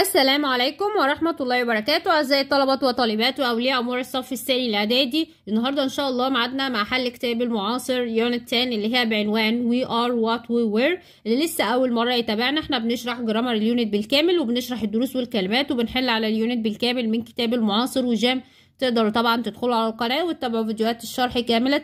السلام عليكم ورحمة الله وبركاته أعزائي الطلبة وطالبات وأولياء أمور الصف الثاني الإعدادي النهاردة إن شاء الله معدنا مع حل كتاب المعاصر يونت 10 اللي هي بعنوان We are what we were اللي لسه أول مرة يتابعنا إحنا بنشرح جرامر اليونت بالكامل وبنشرح الدروس والكلمات وبنحل على اليونت بالكامل من كتاب المعاصر وجام تقدروا طبعا تدخلوا على القناة وتتابعوا فيديوهات الشرح كاملة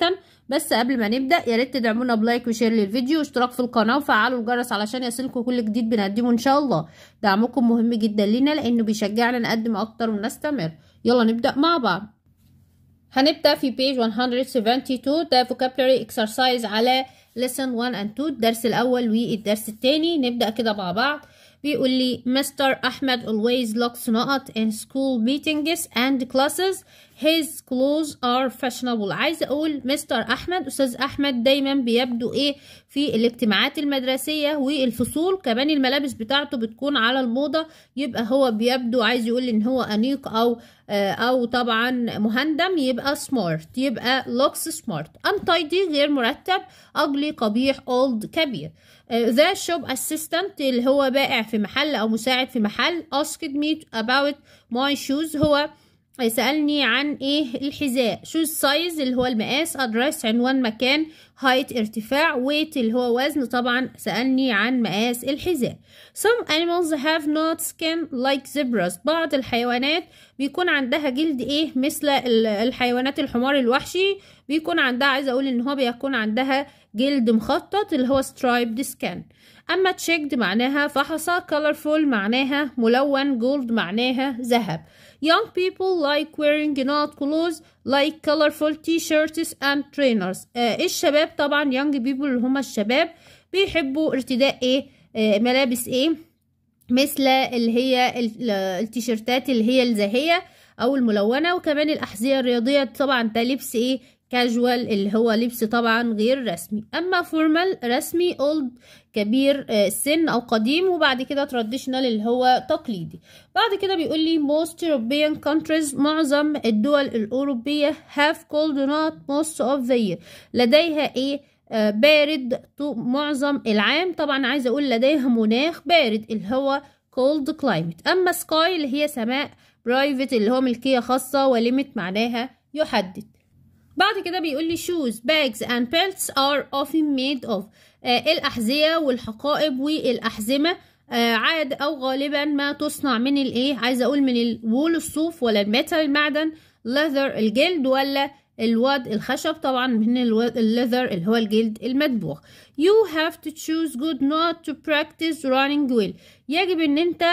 بس قبل ما نبدا يا ريت تدعمونا بلايك وشير للفيديو واشتراك في القناه وفعلوا الجرس علشان يصلكم كل جديد بنقدمه ان شاء الله دعمكم مهم جدا لينا لانه بيشجعنا نقدم اكتر ونستمر يلا نبدا مع بعض هنبدا في بيج 172 ده vocabulary exercise على ليسن 1 اند 2 الدرس الاول والدرس الثاني نبدا كده مع بعض بيقول لي مستر أحمد always locks نقط in school meetings and classes his clothes are fashionable عايزه اقول مستر احمد استاذ احمد دايما بيبدو ايه في الاجتماعات المدرسيه والفصول كمان الملابس بتاعته بتكون على الموضه يبقى هو بيبدو عايز يقول ان هو انيق او آه، او طبعا مهندم يبقى سمارت يبقى لوكس سمارت untidy غير مرتب اجلي قبيح اولد كبير ذا شوب اسيستنت اللي هو بائع في محل او مساعد في محل asked me about my shoes هو سألني عن ايه الحذاء شو السايز اللي هو المقاس ادرس عنوان مكان هايت ارتفاع ويت اللي هو وزن طبعا سألني عن مقاس الحذاء some animals have not skin like zebras بعض الحيوانات بيكون عندها جلد ايه مثل الحيوانات الحمار الوحشي بيكون عندها عايزه اقول ان هو بيكون عندها جلد مخطط اللي هو striped skin اما checked معناها فحصة colorful معناها ملون جولد معناها ذهب Young people like wearing not clothes like colorful t-shirts and trainers آه الشباب طبعا young people اللي هما الشباب بيحبوا ارتداء ايه آه ملابس ايه مثل اللي هي التيشيرتات اللي هي الزاهيه او الملونه وكمان الاحذيه الرياضيه طبعا ده لبس ايه كاجوال اللي هو لبس طبعا غير رسمي اما فورمال رسمي اولد كبير السن آه، او قديم وبعد كده تراديشنال اللي هو تقليدي بعد كده بيقول لي most European countries معظم الدول الاوروبيه have cold not most of the year لديها ايه آه، بارد معظم العام طبعا عايزه اقول لديها مناخ بارد اللي هو cold climate اما سكاي اللي هي سماء برايفت اللي هو ملكيه خاصه وليمت معناها يحدد بعد كده بيقول لي shoes bags and belts are often made of آه الأحذية والحقائب والأحزمة آه عاد أو غالبا ما تصنع من الإيه عايزة أقول من الوول الصوف ولا الميتال المعدن leather الجلد ولا الواد الخشب طبعا من الليذر اللي هو الجلد المدبوغ you have to choose good not to practice running well يجب ان انت آه،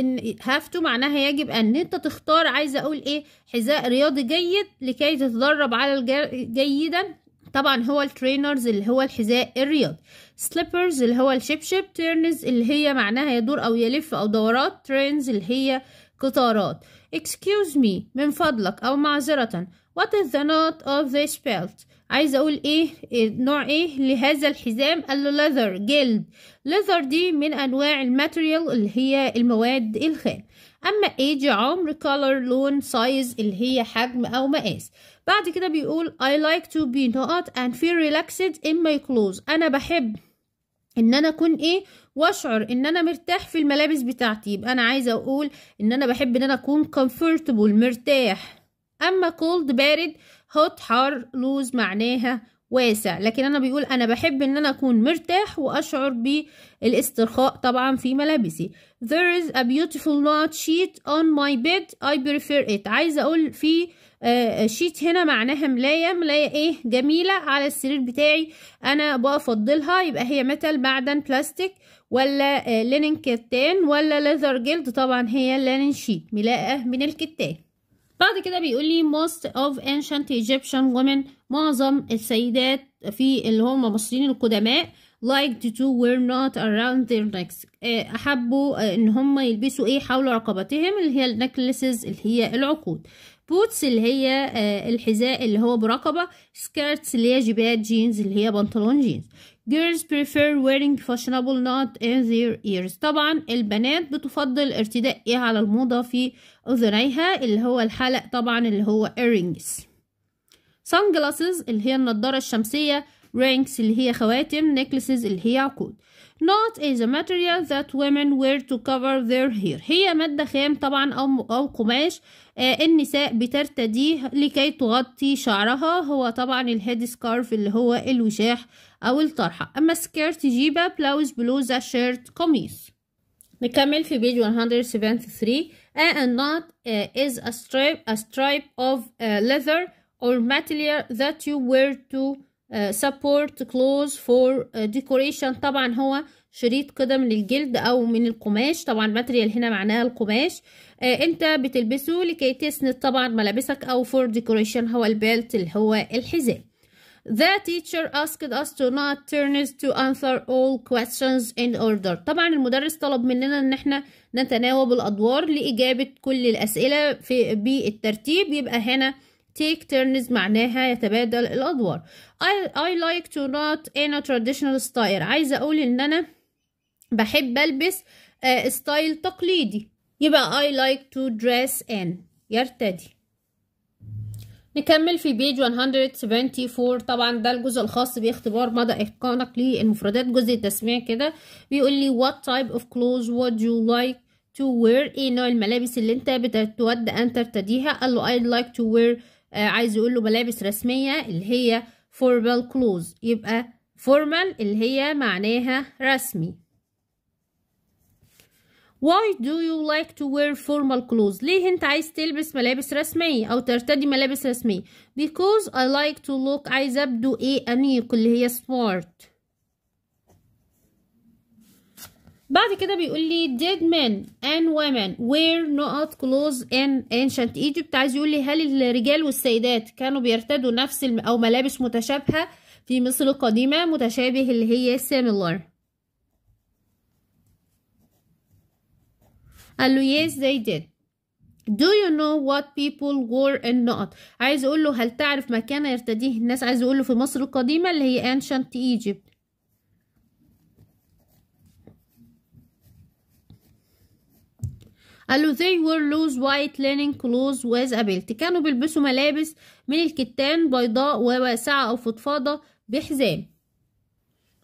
ان have to معناها يجب ان انت تختار عايزه اقول ايه حذاء رياضي جيد لكي تتدرب على جيدا طبعا هو الترينرز اللي هو الحذاء الرياضي سليبرز اللي هو الشبشب تيرنز اللي هي معناها يدور او يلف او دورات ترينز اللي هي قطارات excuse me من فضلك او معذره What is the note of this belt عايزة أقول إيه, إيه نوع إيه لهذا الحزام قال له leather جلد leather دي من أنواع الماتريال اللي هي المواد الخام أما age عمر color لون size اللي هي حجم أو مقاس بعد كده بيقول I like to be not and feel relaxed in my clothes أنا بحب ان انا اكون ايه واشعر ان انا مرتاح في الملابس بتاعتي يبقى انا عايزه اقول ان انا بحب ان انا اكون comfortable مرتاح أما cold بارد hot حار loose معناها واسع لكن أنا بيقول أنا بحب إن أنا أكون مرتاح وأشعر بالاسترخاء طبعا في ملابسي there is a beautiful not sheet on my bed I prefer it عايزة أقول في شيت آه، هنا معناها ملاية ملاية ايه جميلة على السرير بتاعي انا بفضلها يبقى هي متل معدن بلاستيك ولا لينين آه، كتان ولا ليذر جلد طبعا هي لينين شيت ملاءة من الكتان بعد كده بيقول لي most of ancient Egyptian women معظم السيدات في اللي هم مصريين القدماء liked to wear not around their necks آه، أحبوا آه، إن هم يلبسوا إيه حول رقبتهم اللي هي necklaces اللي هي العقود بوتس اللي هي آه، الحذاء اللي هو برقبة سكيرتس اللي هي جبات جينز اللي هي بنطلون جينز Girls prefer wearing fashionable not in their ears طبعا البنات بتفضل ارتداء ايه على الموضة في اذنيها اللي هو الحلق طبعا اللي هو earrings sunglasses اللي هي النضارة الشمسية rings اللي هي خواتم necklaces اللي هي عقود not is a material that women wear to cover their hair هي مادة خام طبعا أو, أو قماش آه النساء بترتديه لكي تغطي شعرها هو طبعا الهيد سكارف اللي هو الوشاح أو الطرحة أما سكيرت جيبة بلوز بلوزة شيرت قميص نكمل في بيج 173 آه، a knot uh, is a strip a stripe of uh, leather or material that you wear to سبورت كلوز فور ديكوريشن طبعا هو شريط قدم للجلد او من القماش طبعا ماتريال هنا معناها القماش آه انت بتلبسه لكي تسند طبعا ملابسك او فور ديكوريشن هو البيلت اللي هو الحزام The teacher asked us to not turn to answer all questions in order. طبعا المدرس طلب مننا ان احنا نتناوب الادوار لاجابة كل الاسئلة في بالترتيب يبقى هنا آه take turns معناها يتبادل الأدوار I, I like to not in a traditional style عايزة أقول إن أنا بحب ألبس ستايل آه، ستايل تقليدي يبقى I like to dress in يرتدي نكمل في بيج 174 طبعا ده الجزء الخاص باختبار مدى اتقانك للمفردات جزء التسميع كده بيقول لي what type of clothes would you like to wear ايه نوع الملابس اللي انت بتود ان ترتديها قال له I'd like to wear آه، عايز يقول له ملابس رسمية اللي هي formal clothes يبقى formal اللي هي معناها رسمي Why do you like to wear formal clothes? ليه انت عايز تلبس ملابس رسمية او ترتدي ملابس رسمية? Because I like to look عايز ابدو ايه انيق اللي هي smart بعد كده بيقول لي did men and women wear not clothes in ancient Egypt عايز يقول لي هل الرجال والسيدات كانوا بيرتدوا نفس الم... او ملابس متشابهه في مصر القديمه متشابه اللي هي similar قال له yes they did Do you know what people wore and not? عايز اقول له هل تعرف مكان يرتديه الناس عايز اقول له في مصر القديمة اللي هي ancient Egypt قال له they were loose white linen clothes with a belt كانوا بيلبسوا ملابس من الكتان بيضاء وواسعة أو فضفاضة بحزام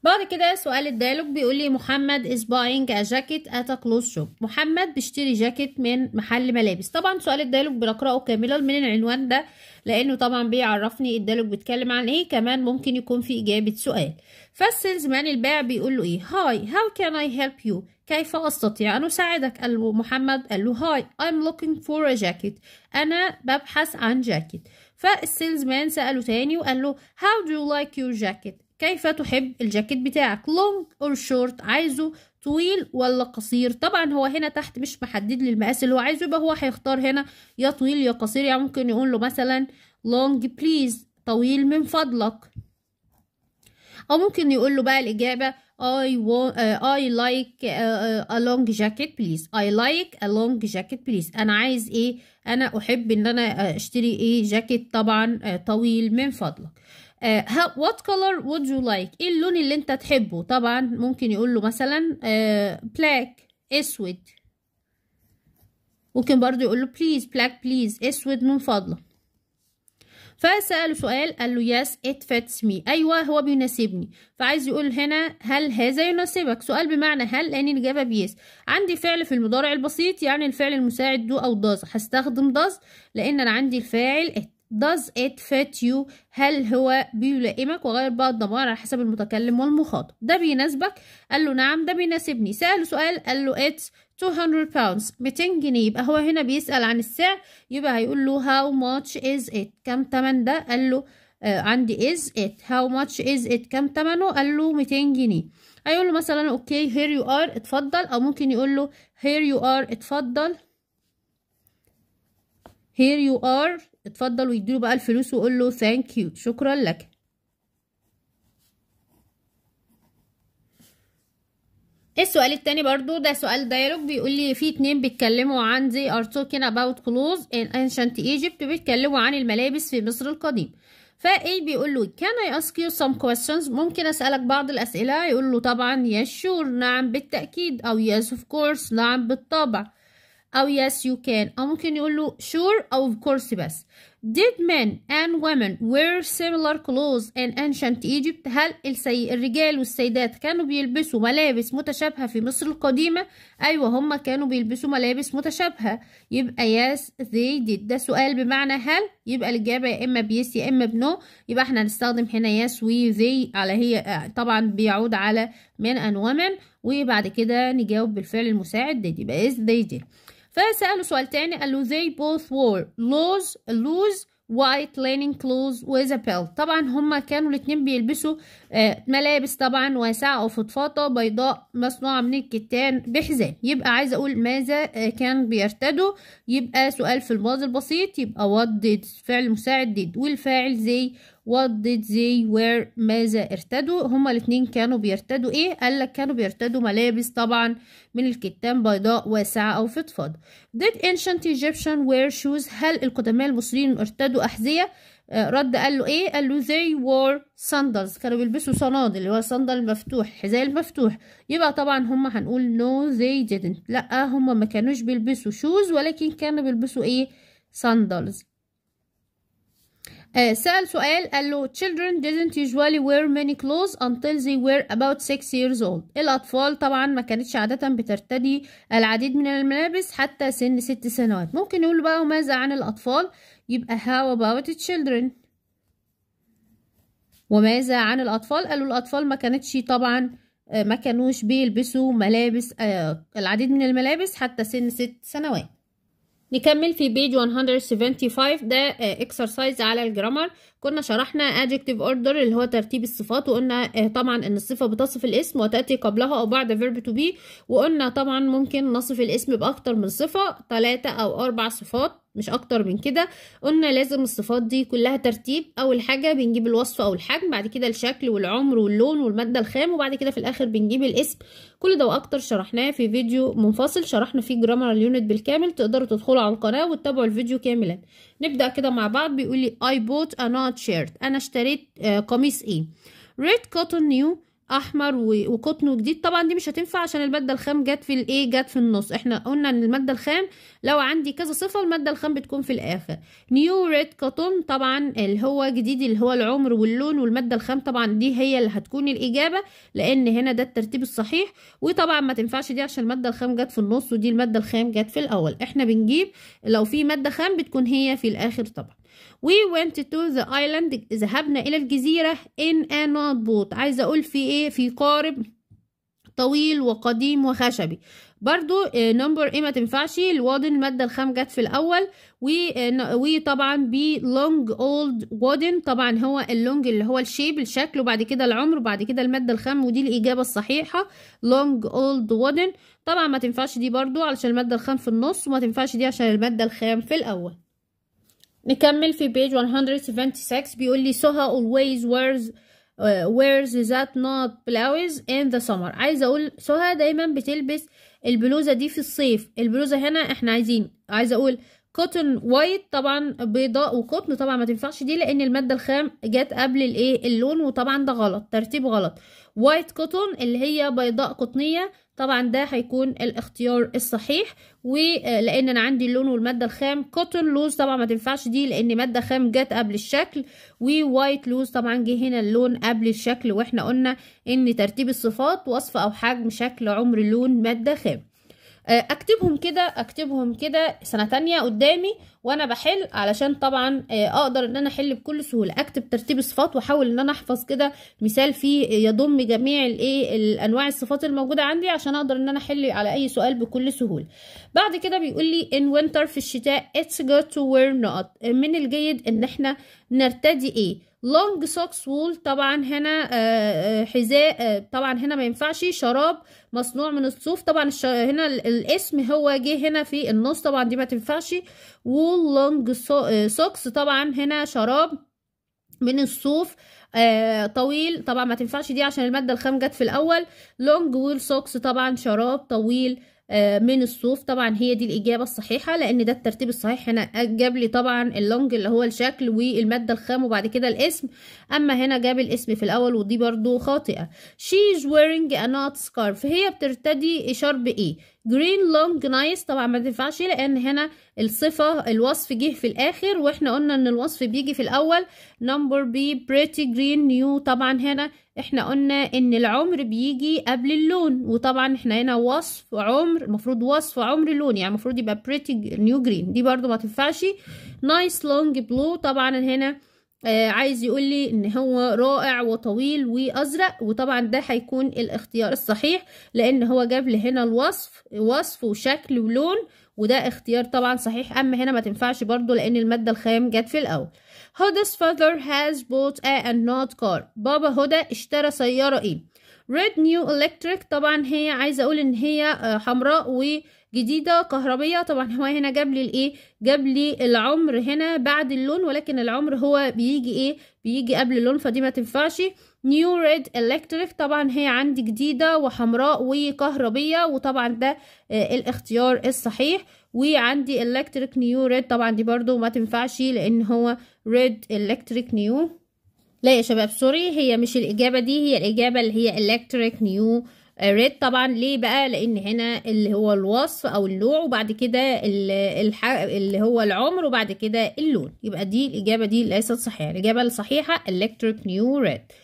بعد كده سؤال الديالوج بيقول لي محمد is buying a jacket at a clothes shop محمد بيشتري جاكيت من محل ملابس طبعا سؤال الديالوج بنقرأه كاملا من العنوان ده لانه طبعا بيعرفني الدالوج بيتكلم عن ايه كمان ممكن يكون في اجابه سؤال فالسيلز مان البائع بيقول له ايه هاي هاو كان اي هيلب يو كيف استطيع ان اساعدك قال له محمد قال له هاي ام لوكينج فور ا جاكيت انا ببحث عن جاكيت فالسيلز مان ساله تاني وقال له هاو دو يو لايك يور جاكيت كيف تحب الجاكيت بتاعك لونج اور شورت عايزه طويل ولا قصير طبعا هو هنا تحت مش محدد لي المقاس اللي هو عايزه يبقى هو هيختار هنا يا طويل يا قصير يعني ممكن يقول له مثلا long please طويل من فضلك او ممكن يقول له بقى الاجابه I want uh, I like uh, a long jacket please I like a long jacket please انا عايز ايه انا احب ان انا اشتري ايه جاكيت طبعا طويل من فضلك آه، what color would you like ايه اللون اللي انت تحبه طبعا ممكن يقول له مثلا آه، black اسود ممكن برضو يقول له بليز black بليز اسود من فضلك فسأله سؤال قال له yes it fits me أيوة هو بيناسبني فعايز يقول هنا هل هذا يناسبك سؤال بمعنى هل لأن الإجابة بيس عندي فعل في المضارع البسيط يعني الفعل المساعد دو أو داز هستخدم داز لأن أنا عندي الفاعل it does it fit you هل هو بيلائمك وغير بقى الضمائر على حسب المتكلم والمخاطب ده بيناسبك قال له نعم ده بيناسبني سأله سؤال قال له it's 200 pounds 200 جنيه يبقى هو هنا بيسأل عن السعر يبقى هيقول له how much is it كم تمن ده قال له uh, عندي is it how much is it كم تمنه قال له 200 جنيه هيقول له مثلا اوكي okay, here you are اتفضل او ممكن يقول له here you are اتفضل here you are اتفضل ويديله بقى الفلوس وقول له ثانك يو شكرا لك السؤال التاني برضو ده سؤال دايلوج بيقول لي في اتنين بيتكلموا عن زي are talking about clothes in ancient Egypt بيتكلموا عن الملابس في مصر القديم فايه بيقول له can I ask you some questions ممكن اسألك بعض الاسئلة يقول له طبعا yes sure نعم بالتأكيد او yes of course نعم بالطبع أو oh, yes you can أو ممكن يقول له sure أو of course بس did men and women wear similar clothes in ancient Egypt هل السي... الرجال والسيدات كانوا بيلبسوا ملابس متشابهة في مصر القديمة أيوة هم كانوا بيلبسوا ملابس متشابهة يبقى yes they did ده سؤال بمعنى هل يبقى الإجابة يا إما بيس يا إما بنو يبقى احنا هنستخدم هنا yes we they على هي آه، طبعا بيعود على men and women وبعد كده نجاوب بالفعل المساعد did يبقى is they did فسأله سؤال تاني قال له they both wore loose loose white lining clothes with a belt طبعا هما كانوا الاتنين بيلبسوا آه، ملابس طبعا واسعة أو فضفاضة بيضاء مصنوعة من الكتان بحزام يبقى عايز أقول ماذا آه، كان بيرتدوا يبقى سؤال في الماضي البسيط يبقى what did فعل مساعد did والفاعل زي what did they wear ماذا ارتدوا هما الاتنين كانوا بيرتدوا ايه قالك كانوا بيرتدوا ملابس طبعا من الكتان بيضاء واسعة او فضفاض did ancient Egyptian wear shoes هل القدماء المصريين ارتدوا أحذية آه، رد قال له ايه قال له they wore sandals كانوا بيلبسوا صنادل اللي هو صندل مفتوح حذاء المفتوح يبقى طبعا هما هنقول no they didn't لا هما ما كانوش بيلبسوا shoes ولكن كانوا بيلبسوا ايه sandals آه، سأل سؤال قال له children didn't usually wear many clothes until they were about six years old الأطفال طبعا ما كانتش عادة بترتدي العديد من الملابس حتى سن ست سنوات ممكن نقول بقى ماذا عن الأطفال يبقى how about children وماذا عن الأطفال قالوا الأطفال ما كانتش طبعا آه، ما كانوش بيلبسوا ملابس آه، العديد من الملابس حتى سن ست سنوات نكمل في بيج 175 ده اكسرسايز آه، على الجرامر كنا شرحنا adjective order اللي هو ترتيب الصفات وقلنا آه، طبعا ان الصفة بتصف الاسم وتأتي قبلها او بعد verb to be وقلنا طبعا ممكن نصف الاسم بأكتر من صفة ثلاثة او اربع صفات مش اكتر من كده قلنا لازم الصفات دي كلها ترتيب اول حاجه بنجيب الوصف او الحجم بعد كده الشكل والعمر واللون والماده الخام وبعد كده في الاخر بنجيب الاسم كل ده واكتر شرحناه في فيديو منفصل شرحنا فيه جرامر اليونت بالكامل تقدروا تدخلوا على القناه وتتابعوا الفيديو كاملا نبدا كده مع بعض بيقول لي I bought a not shirt انا اشتريت آه، قميص ايه red cotton new احمر وقطن جديد طبعا دي مش هتنفع عشان الماده الخام جت في الايه جت في النص احنا قلنا ان الماده الخام لو عندي كذا صفه الماده الخام بتكون في الاخر نيو ريد كوتون طبعا اللي هو جديد اللي هو العمر واللون والماده الخام طبعا دي هي اللي هتكون الاجابه لان هنا ده الترتيب الصحيح وطبعا ما تنفعش دي عشان الماده الخام جت في النص ودي الماده الخام جت في الاول احنا بنجيب لو في ماده خام بتكون هي في الاخر طبعا We went to the island ذهبنا إلى الجزيرة in a not boat عايزة أقول في إيه في قارب طويل وقديم وخشبي برضو نمبر uh, ايه ما تنفعش الوادن الماده الخام جت في الاول و uh, طبعا بي لونج اولد وادن طبعا هو اللونج اللي هو الشيب الشكل وبعد كده العمر وبعد كده الماده الخام ودي الاجابه الصحيحه لونج اولد وادن طبعا ما تنفعش دي برضو علشان الماده الخام في النص وما تنفعش دي عشان الماده الخام في الاول نكمل في بيج 176 بيقول لي سهى always wears uh, wears that not blouse in the summer عايز اقول سهى دايما بتلبس البلوزه دي في الصيف البلوزه هنا احنا عايزين عايز اقول كوتن وايت طبعا بيضاء وقطن طبعا ما تنفعش دي لان الماده الخام جت قبل الايه اللون وطبعا ده غلط ترتيب غلط وايت كوتون اللي هي بيضاء قطنية طبعا ده هيكون الاختيار الصحيح ولان آه، انا عندي اللون والمادة الخام كوتون لوز طبعا ما تنفعش دي لان مادة خام جت قبل الشكل ووايت لوز طبعا جه هنا اللون قبل الشكل واحنا قلنا ان ترتيب الصفات وصف او حجم شكل عمر اللون مادة خام آه، اكتبهم كده اكتبهم كده سنه تانية قدامي وانا بحل علشان طبعا آه، اقدر ان انا احل بكل سهوله اكتب ترتيب الصفات واحاول ان انا احفظ كده مثال فيه يضم جميع الايه الانواع الصفات الموجوده عندي عشان اقدر ان انا احل على اي سؤال بكل سهوله بعد كده بيقول لي in winter في الشتاء it's good to wear not من الجيد ان احنا نرتدي ايه لونج سوكس وول طبعا هنا آه، آه، حذاء آه، طبعا هنا ما ينفعش شراب مصنوع من الصوف طبعا هنا الاسم هو جه هنا في النص طبعا دي ما تنفعش وول لونج سوكس طبعا هنا شراب من الصوف طويل طبعا ما تنفعش دي عشان الماده الخام جت في الاول لونج وول سوكس طبعا شراب طويل آه، من الصوف طبعا هي دي الإجابة الصحيحة لأن ده الترتيب الصحيح هنا جاب لي طبعا اللونج اللي هو الشكل والمادة الخام وبعد كده الاسم أما هنا جاب الاسم في الأول ودي برضو خاطئة she is wearing a knot scarf هي بترتدي شرب إيه جرين لونج نايس طبعا ما تنفعش لان هنا الصفه الوصف جه في الاخر واحنا قلنا ان الوصف بيجي في الاول نمبر بي بريتي جرين نيو طبعا هنا احنا قلنا ان العمر بيجي قبل اللون وطبعا احنا هنا وصف عمر المفروض وصف عمر لون يعني المفروض يبقى بريتي نيو جرين دي برضو ما تنفعش نايس لونج بلو طبعا هنا آه عايز يقول لي ان هو رائع وطويل وازرق وطبعا ده هيكون الاختيار الصحيح لان هو جاب لي هنا الوصف وصف وشكل ولون وده اختيار طبعا صحيح اما هنا ما تنفعش برضو لان الماده الخام جت في الاول هودس father has bought a not car بابا هدى اشترى سياره ايه ريد نيو الكتريك طبعا هي عايزه اقول ان هي آه، حمراء و جديدة كهربية طبعا هو هنا جاب لي الايه جاب لي العمر هنا بعد اللون ولكن العمر هو بيجي ايه بيجي قبل اللون فدي ما تنفعش نيو ريد الكتريك طبعا هي عندي جديدة وحمراء وكهربية وطبعا ده آه الاختيار الصحيح وعندي الكتريك نيو ريد طبعا دي برضو ما تنفعش لان هو ريد الكتريك نيو لا يا شباب سوري هي مش الإجابة دي هي الإجابة اللي هي الكتريك نيو ريد آه، طبعا ليه بقى لان هنا اللي هو الوصف او النوع وبعد كده اللي هو العمر وبعد كده اللون يبقى دي الاجابه دي ليست صحيحه الاجابه الصحيحه electric new red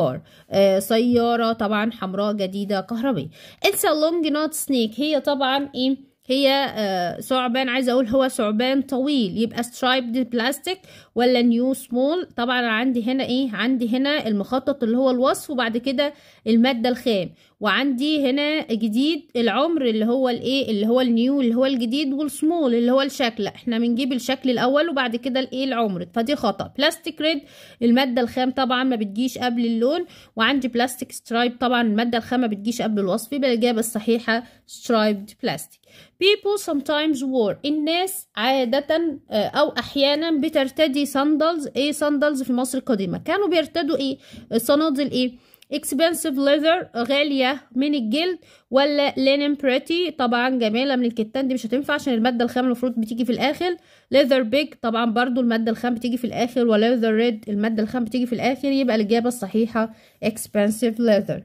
car آه سياره طبعا حمراء جديده كهربيه it's a long not snake هي طبعا ايه هي آه، ثعبان عايزه اقول هو ثعبان طويل يبقى سترايبد بلاستيك ولا نيو سمول طبعا عندي هنا ايه عندي هنا المخطط اللي هو الوصف وبعد كده الماده الخام وعندي هنا جديد العمر اللي هو الايه اللي هو النيو اللي هو الجديد والسمول اللي هو الشكل احنا بنجيب الشكل الاول وبعد كده الايه العمر فدي خطا بلاستيك ريد الماده الخام طبعا ما بتجيش قبل اللون وعندي بلاستيك سترايب طبعا الماده الخام ما بتجيش قبل الوصف يبقى الاجابه الصحيحه سترايبد بلاستيك people sometimes wore الناس عادة آه، أو أحيانا بترتدي صندلز إيه صندلز في مصر القديمة كانوا بيرتدوا إيه صنادل إيه expensive leather غالية من الجلد ولا linen pretty طبعا جميلة من الكتان دي مش هتنفع عشان المادة الخام المفروض بتيجي في الآخر leather big طبعا برضو المادة الخام بتيجي في الآخر و leather red المادة الخام بتيجي في الآخر يبقى الإجابة الصحيحة expensive leather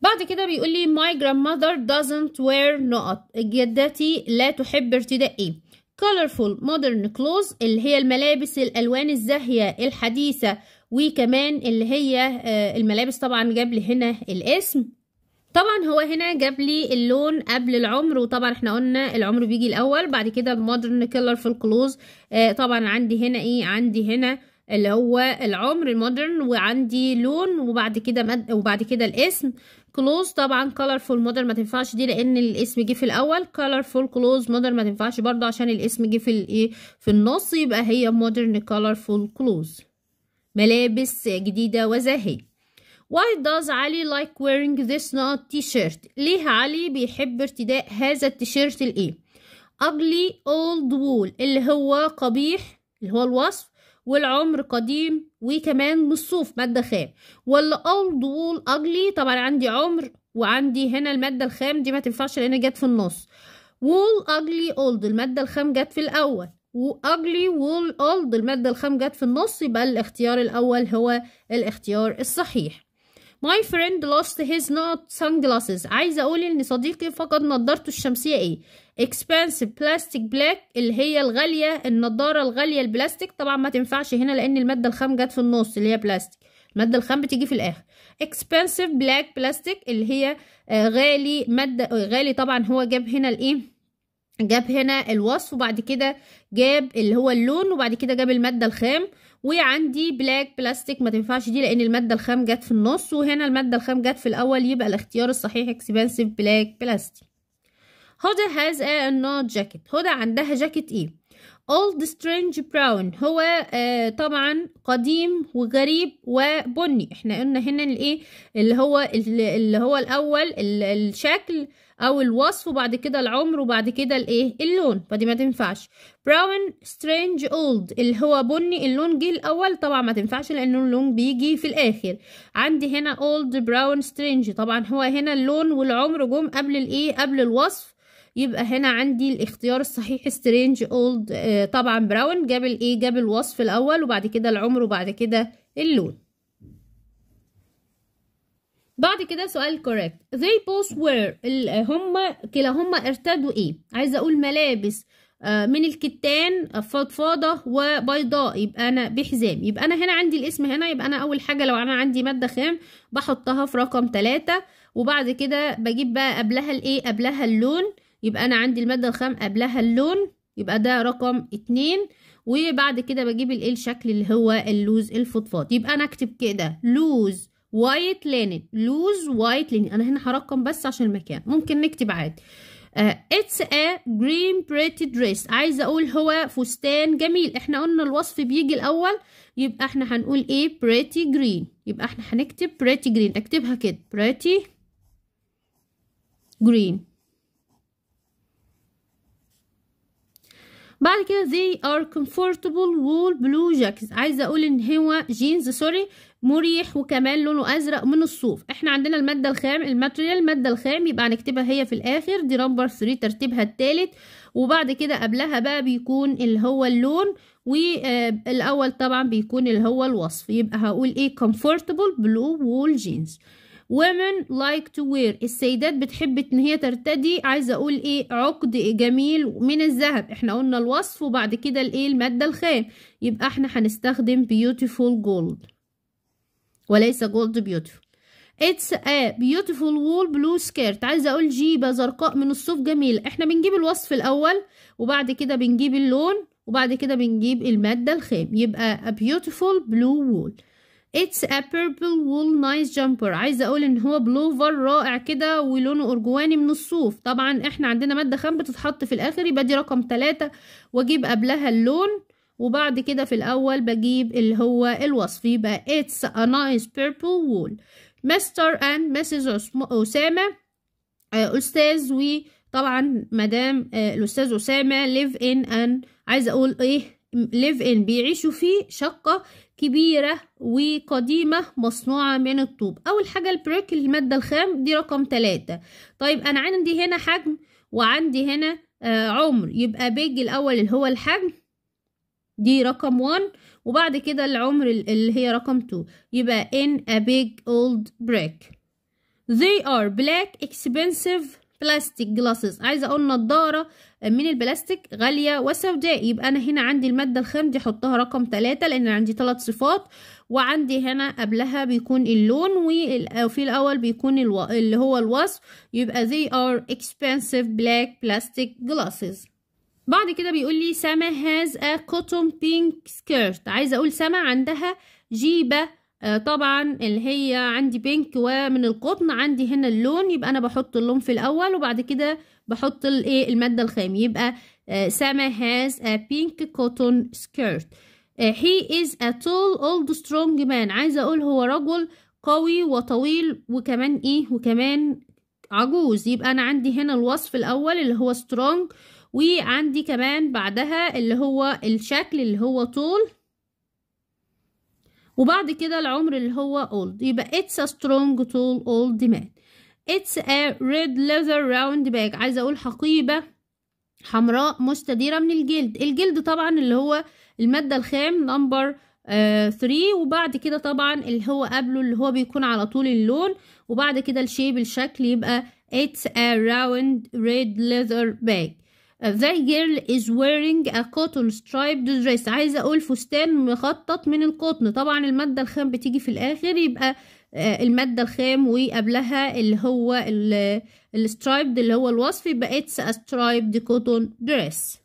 بعد كده بيقول لي my grandmother doesn't wear نقط جدتي لا تحب ارتداء ايه colorful modern clothes اللي هي الملابس الالوان الزاهيه الحديثه وكمان اللي هي آه، الملابس طبعا جاب لي هنا الاسم طبعا هو هنا جاب لي اللون قبل العمر وطبعا احنا قلنا العمر بيجي الاول بعد كده modern colorful clothes آه، طبعا عندي هنا ايه عندي هنا اللي هو العمر المودرن وعندي لون وبعد كده مد... وبعد كده الاسم كلوز طبعا colorful مودرن ما تنفعش دي لان الاسم جه في الاول colorful كلوز مودرن ما تنفعش برضه عشان الاسم جه في الايه في النص يبقى هي مودرن colorful كلوز ملابس جديده وزاهيه Why does علي like wearing this not t-shirt ليه علي بيحب ارتداء هذا التيشيرت الايه ugly old wool اللي هو قبيح اللي هو الوصف والعمر قديم وكمان من الصوف مادة خام ولا اولد وول اجلي طبعا عندي عمر وعندي هنا المادة الخام دي ما تنفعش لان جت في النص وول اجلي اولد المادة الخام جت في الاول واجلي وول اولد المادة الخام جت في النص يبقى الاختيار الاول هو الاختيار الصحيح My friend lost his not sunglasses عايزة أقول إن صديقي فقد نضارته الشمسية إيه expensive plastic black اللي هي الغالية النضارة الغالية البلاستيك طبعا ما تنفعش هنا لأن المادة الخام جت في النص اللي هي بلاستيك المادة الخام بتيجي في الآخر expensive black بلاستيك اللي هي آه، غالي مادة آه، غالي طبعا هو جاب هنا الإيه جاب هنا الوصف وبعد كده جاب اللي هو اللون وبعد كده جاب المادة الخام وعندي بلاك بلاستيك ما تنفعش دي لان المادة الخام جت في النص وهنا المادة الخام جت في الاول يبقى الاختيار الصحيح expensive بلاك بلاستيك هدى has a not jacket هدى عندها جاكيت ايه e. old strange brown هو آه طبعا قديم وغريب وبني احنا قلنا هنا الايه e اللي هو اللي هو الاول الشكل او الوصف وبعد كده العمر وبعد كده الايه e، اللون فدي ما تنفعش براون سترينج اولد اللي هو بني اللون جه الاول طبعا ما تنفعش لانه اللون بيجي في الاخر عندي هنا اولد براون سترينج طبعا هو هنا اللون والعمر جم قبل الايه قبل الوصف يبقى هنا عندي الاختيار الصحيح سترينج اولد آه، طبعا براون جاب الايه جاب الوصف الاول وبعد كده العمر وبعد كده اللون بعد كده سؤال كوريكت they both وير آه، هما كلاهما ارتدوا ايه عايزه اقول ملابس آه، من الكتان فضفاضة وبيضاء يبقى أنا بحزام يبقى أنا هنا عندي الاسم هنا يبقى أنا أول حاجة لو أنا عندي مادة خام بحطها في رقم ثلاثة وبعد كده بجيب بقى قبلها الإيه قبلها اللون يبقى أنا عندي المادة الخام قبلها اللون يبقى ده رقم اتنين وبعد كده بجيب ال الشكل اللي هو اللوز الفضفاض يبقى انا اكتب كده لوز وايت لينن لوز وايت لينن انا هنا هرقم بس عشان المكان ممكن نكتب عادي اتس ا جرين بريتي دريس عايزه اقول هو فستان جميل احنا قلنا الوصف بيجي الاول يبقى احنا هنقول ايه بريتي جرين يبقى احنا هنكتب بريتي جرين اكتبها كده بريتي جرين بعد كده they are comfortable wool blue jackets عايزه اقول ان هو جينز سوري مريح وكمان لونه ازرق من الصوف احنا عندنا الماده الخام الماتريال الماده الخام يبقى هنكتبها هي في الاخر دي نمبر 3 ترتيبها الثالث وبعد كده قبلها بقى بيكون اللي هو اللون والاول آه، طبعا بيكون اللي هو الوصف يبقى هقول ايه comfortable blue wool jeans women like to wear السيدات بتحب ان هي ترتدي عايزه اقول ايه عقد جميل من الذهب احنا قلنا الوصف وبعد كده الايه الماده الخام يبقى احنا هنستخدم beautiful gold وليس gold beautiful اتس ا بيوتيفول وول بلو سكيرت عايزه اقول جيبه زرقاء من الصوف جميله احنا بنجيب الوصف الاول وبعد كده بنجيب اللون وبعد كده بنجيب الماده الخام يبقى a beautiful blue wool It's a purple wool nice jumper عايزة أقول إن هو بلوفر رائع كده ولونه أرجواني من الصوف طبعا إحنا عندنا مادة خام بتتحط في الآخر يبقى دي رقم تلاتة وأجيب قبلها اللون وبعد كده في الأول بجيب اللي هو الوصف يبقى It's a nice purple wool مستر أند Mrs. أسامة آه، أستاذ وطبعا مدام آه، الأستاذ أسامة live in and عايزة أقول إيه live in بيعيشوا في شقة كبيرة وقديمة مصنوعة من الطوب أول حاجة البريك المادة الخام دي رقم تلاتة طيب أنا عندي هنا حجم وعندي هنا آه عمر يبقى بيج الأول اللي هو الحجم دي رقم 1 وبعد كده العمر اللي هي رقم 2 يبقى in a big old brick they are black expensive plastic glasses عايزة أقول نضارة من البلاستيك غالية وسوداء يبقى أنا هنا عندي المادة الخام دي حطها رقم ثلاثة لأن عندي ثلاث صفات وعندي هنا قبلها بيكون اللون وفي الأول بيكون الو... اللي هو الوصف يبقى they are expensive black plastic glasses بعد كده بيقول لي سما هاز ا كوتون بينك سكيرت عايزه اقول سما عندها جيبه آه طبعا اللي هي عندي بينك ومن القطن عندي هنا اللون يبقى انا بحط اللون في الاول وبعد كده بحط الايه الماده الخام يبقى سما آه، has a pink cotton skirt آه، he is a tall old strong man عايزه اقول هو رجل قوي وطويل وكمان ايه وكمان عجوز يبقى انا عندي هنا الوصف الاول اللي هو strong وعندي كمان بعدها اللي هو الشكل اللي هو طول وبعد كده العمر اللي هو old يبقى it's a strong tall old man It's a red leather round bag عايزة أقول حقيبة حمراء مستديرة من الجلد الجلد طبعا اللي هو المادة الخام نمبر 3 آه، وبعد كده طبعا اللي هو قبله اللي هو بيكون على طول اللون وبعد كده الشيب الشكل يبقى It's a round red leather bag آه، That girl is wearing a cotton striped dress عايزة أقول فستان مخطط من القطن طبعا المادة الخام بتيجي في الآخر يبقى آه، المادة الخام وقبلها اللي هو السترايبد اللي هو الوصف يبقى اتس استرايبد كوتون دريس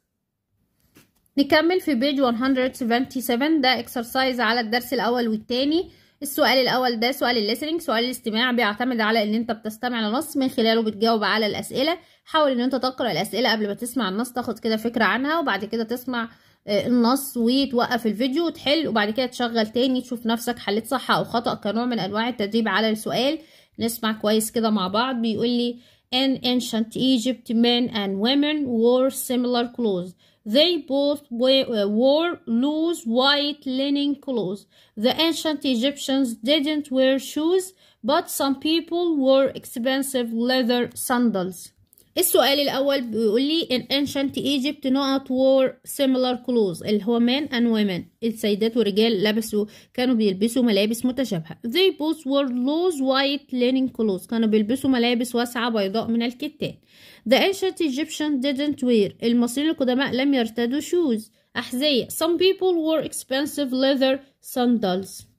نكمل في بيج 177 ده اكسرسايز على الدرس الاول والتاني السؤال الاول ده سؤال الليسننج سؤال الاستماع بيعتمد على ان انت بتستمع لنص من خلاله بتجاوب على الاسئله حاول ان انت تقرا الاسئله قبل ما تسمع النص تاخد كده فكره عنها وبعد كده تسمع النص وتوقف الفيديو وتحل وبعد كده تشغل تاني تشوف نفسك حليت صح او خطأ كنوع من انواع التدريب على السؤال نسمع كويس كده مع بعض بيقول لي In ancient Egypt, men and women wore similar clothes. They both wore loose white linen clothes. The ancient Egyptians didn't wear shoes, but some people wore expensive leather sandals. السؤال الأول بيقول لي in ancient Egypt not wore similar clothes اللي هو men and women السيدات والرجال لبسوا كانوا بيلبسوا ملابس متشابهة they both wore loose white linen clothes كانوا بيلبسوا ملابس واسعة بيضاء من الكتان the ancient Egyptian didn't wear المصريين القدماء لم يرتدوا shoes أحذية some people wore expensive leather sandals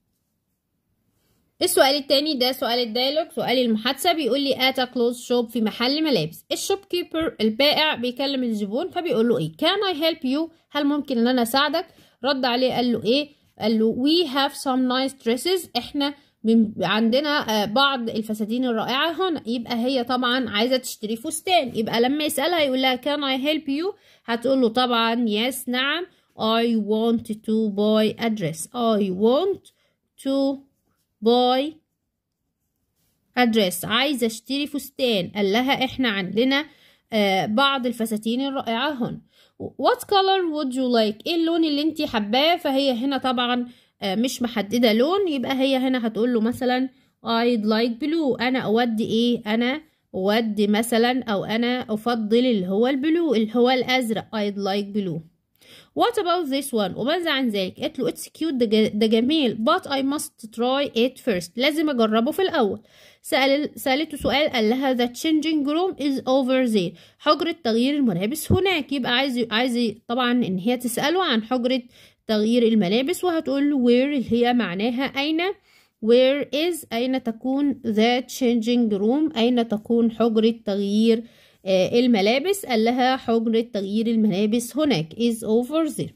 السؤال التاني ده سؤال الديالوج سؤال المحادثة بيقول لي اتا كلوز شوب في محل ملابس الشوب كيبر البائع بيكلم الزبون فبيقول له إيه كان أي هيلب يو هل ممكن إن أنا أساعدك رد عليه قال له إيه قال له وي هاف سام نايس دريسز إحنا عندنا آه، بعض الفساتين الرائعة هنا يبقى هي طبعا عايزة تشتري فستان يبقى لما يسألها يقول لها كان أي هيلب يو هتقول له طبعا يس نعم اي وونت تو باي ادريس اي وونت تو باي ادريس عايزه اشتري فستان قال لها احنا عندنا آه بعض الفساتين الرائعه هون وات كولر وود يو لايك ايه اللون اللي انت حباه فهي هنا طبعا آه مش محدده لون يبقى هي هنا هتقول له مثلا ايد لايك بلو انا اودي ايه انا اودي مثلا او انا افضل اللي هو البلو اللي هو الازرق ايد لايك بلو What about this one وماذا عن ذلك قالت له it's cute ده جميل but I must try it first لازم أجربه في الأول سأل سألته سؤال قال لها the changing room is over there حجرة تغيير الملابس هناك يبقى عايز عايز طبعا إن هي تسأله عن حجرة تغيير الملابس وهتقول له where اللي هي معناها أين where is أين تكون the changing room أين تكون حجرة تغيير آه، الملابس قال لها حجرة تغيير الملابس هناك is over there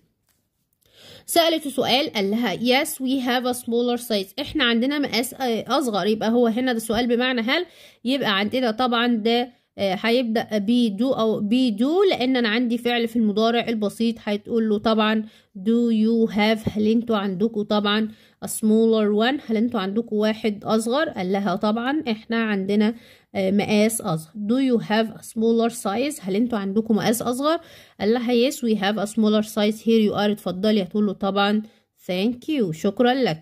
سألته سؤال قال لها yes we have a smaller size احنا عندنا مقاس اصغر يبقى هو هنا ده سؤال بمعنى هل يبقى عندنا طبعا ده آه، هيبدأ دو أو دو لأن أنا عندي فعل في المضارع البسيط هتقول له طبعا do you have هل انتوا عندكوا طبعا a smaller one هل انتوا عندكوا واحد أصغر قال لها طبعا احنا عندنا آه، مقاس اصغر do you have a smaller size هل انتوا عندكم مقاس اصغر قال لها yes we have a smaller size here you are اتفضلي هتقول له طبعا thank you شكرا لك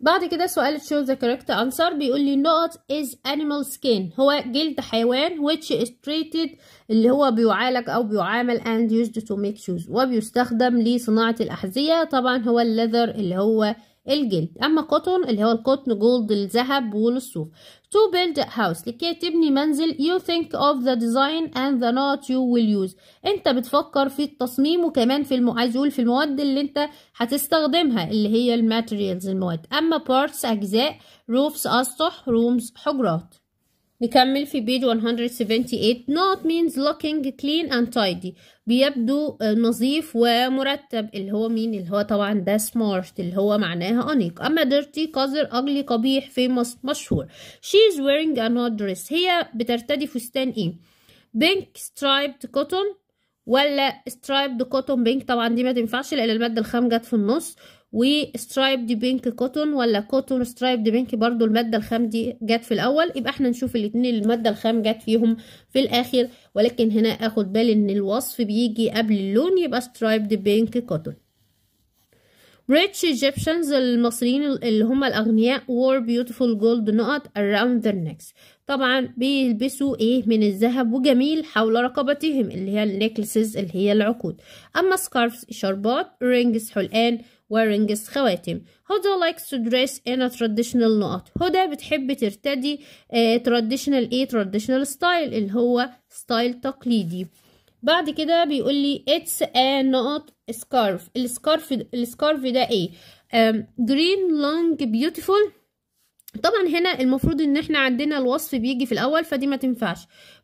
بعد كده سؤال show the correct answer بيقول لي نقط is animal skin هو جلد حيوان which is treated اللي هو بيعالج او بيعامل and used to make shoes وبيستخدم لصناعة الأحذية طبعا هو leather اللي هو الجلد اما قطن اللي هو القطن جولد الذهب والصوف تو to build a house لكي تبني منزل you think of the design and the not you will use انت بتفكر في التصميم وكمان في الم... عايز يقول في المواد اللي انت هتستخدمها اللي هي الماتيريالز المواد اما parts اجزاء roofs اسطح rooms حجرات نكمل في بيج 178 not means looking clean and tidy بيبدو آه، نظيف ومرتب اللي هو مين اللي هو طبعا ده smart اللي هو معناها أنيق أما dirty قذر ugly قبيح famous مشهور she is wearing an odd dress هي بترتدي فستان ايه pink striped cotton ولا striped cotton pink طبعا دي ما تنفعش لأن المادة الخام جت في النص وسترايبد بينك كوتون ولا كوتون سترايبد بينك برضو المادة الخام دي جت في الأول يبقى احنا نشوف الاتنين المادة الخام جت فيهم في الآخر ولكن هنا اخد بالي ان الوصف بيجي قبل اللون يبقى سترايبد بينك كوتون ريتش ايجيبشنز المصريين اللي هم الأغنياء وور بيوتيفول جولد نقط أراوند ذير نكس طبعا بيلبسوا ايه من الذهب وجميل حول رقبتهم اللي هي النكلسز اللي هي العقود أما سكارفز شربات رينجز حلقان wearing his خواتم Huda likes to dress in a traditional knot هدى بتحب ترتدي traditional ايه traditional style اللي هو style تقليدي بعد كده بيقول لي it's a knot scarf السكارف السكارف ده ايه um, green long beautiful طبعا هنا المفروض ان احنا عندنا الوصف بيجي في الاول فدي ما تنفعش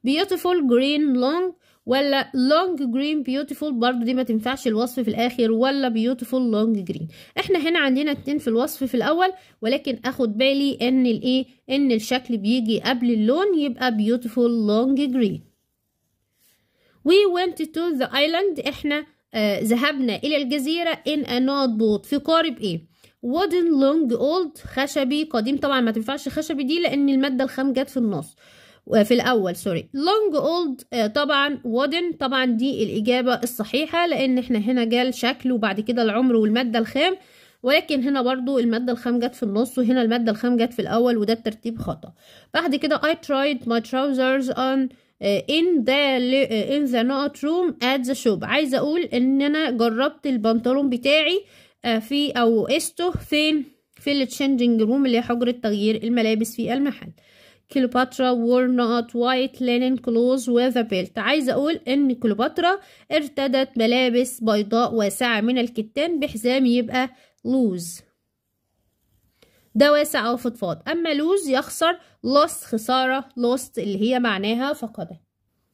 beautiful green long ولا long green beautiful برضو دي ما تنفعش الوصف في الاخر ولا beautiful long green احنا هنا عندنا اتنين في الوصف في الاول ولكن اخد بالي ان الايه ان الشكل بيجي قبل اللون يبقى beautiful long green we went to the island احنا آه ذهبنا الى الجزيرة in a بوت في قارب ايه wooden long old خشبي قديم طبعا ما تنفعش خشبي دي لان المادة الخام جت في النص آه، في الأول سوري لونج اولد طبعا ودن طبعا دي الإجابة الصحيحة لأن احنا هنا جال شكل وبعد كده العمر والمادة الخام ولكن هنا برضو المادة الخام جت في النص وهنا المادة الخام جت في الأول وده الترتيب خطأ بعد كده I tried my trousers on آه، in the آه، in the not room at the shop عايزة أقول إن أنا جربت البنطلون بتاعي في أو قسته فين في التشينجينج روم اللي هي حجرة تغيير الملابس في المحل كليوباترا wore وايت white كلوز وذا بيلت a عايزة أقول إن كليوباترا ارتدت ملابس بيضاء واسعة من الكتان بحزام يبقى لوز ده واسع أو فضفاض أما لوز يخسر لوست خسارة لوست اللي هي معناها فقدت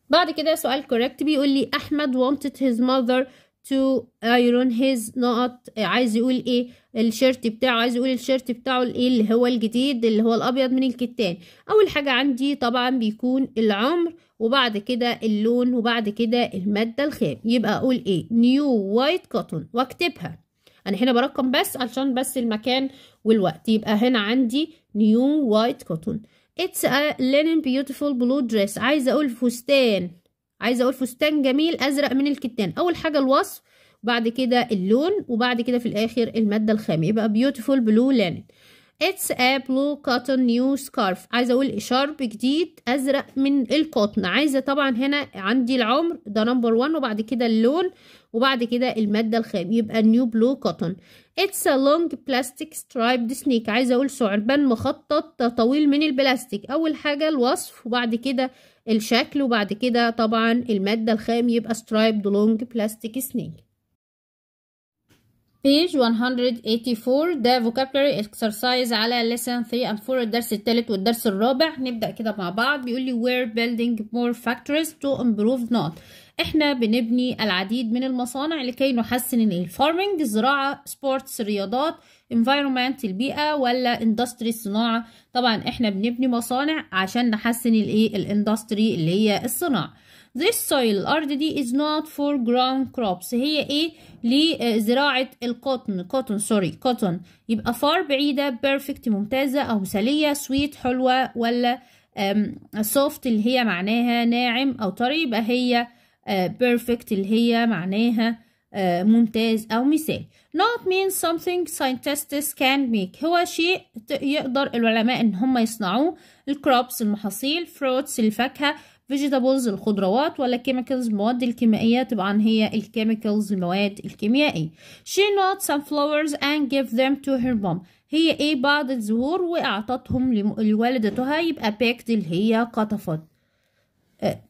بعد كده سؤال كوريكت بيقول لي أحمد wanted his mother to iron آه، his not آه، عايز يقول ايه الشيرت بتاعه عايز يقول الشيرت بتاعه الايه اللي هو الجديد اللي هو الابيض من الكتان اول حاجه عندي طبعا بيكون العمر وبعد كده اللون وبعد كده الماده الخام يبقى اقول ايه نيو وايت كوتون واكتبها انا هنا برقم بس علشان بس المكان والوقت يبقى هنا عندي نيو وايت كوتون اتس ا لينن بيوتيفول بلو دريس عايزه اقول فستان عايزه اقول فستان جميل ازرق من الكتان اول حاجه الوصف وبعد كده اللون وبعد كده في الاخر الماده الخام يبقى بيوتيفول بلو لانن اتس ا بلو كوتن نيو سكارف عايزه اقول شارب جديد ازرق من القطن عايزه طبعا هنا عندي العمر ده نمبر 1 وبعد كده اللون وبعد كده الماده الخام يبقى نيو بلو كوتن اتس ا لونج بلاستيك سترايب سنيك عايزه اقول ثعبان مخطط طويل من البلاستيك اول حاجه الوصف وبعد كده الشكل وبعد كده طبعا المادة الخام يبقى سترايب لونج بلاستيك سنيك page 184 ده vocabulary exercise على lesson 3 and 4 الدرس الثالث والدرس الرابع نبدأ كده مع بعض بيقول لي we're building more factories to improve not احنا بنبني العديد من المصانع لكي نحسن الفارمنج الزراعة سبورتس رياضات environment البيئة ولا اندستري الصناعة طبعا احنا بنبني مصانع عشان نحسن الايه الاندستري اللي هي الصناعة This soil الأرض دي is not for ground crops هي إيه لزراعة القطن قطن سوري قطن يبقى فار بعيدة perfect ممتازة أو مثالية sweet حلوة ولا soft اللي هي معناها ناعم أو طري يبقى هي آه، perfect اللي هي معناها آه، ممتاز أو مثال not mean something scientists can make هو شيء يقدر العلماء إن هم يصنعوه الكروبس المحاصيل fruits الفاكهة vegetables الخضروات ولا chemicals المواد الكيميائية طبعا هي الكيميكلز المواد الكيميائية she not some flowers and give them to her mom هي ايه بعض الزهور وأعطتهم لوالدتها يبقى باكد اللي هي قطفت آه،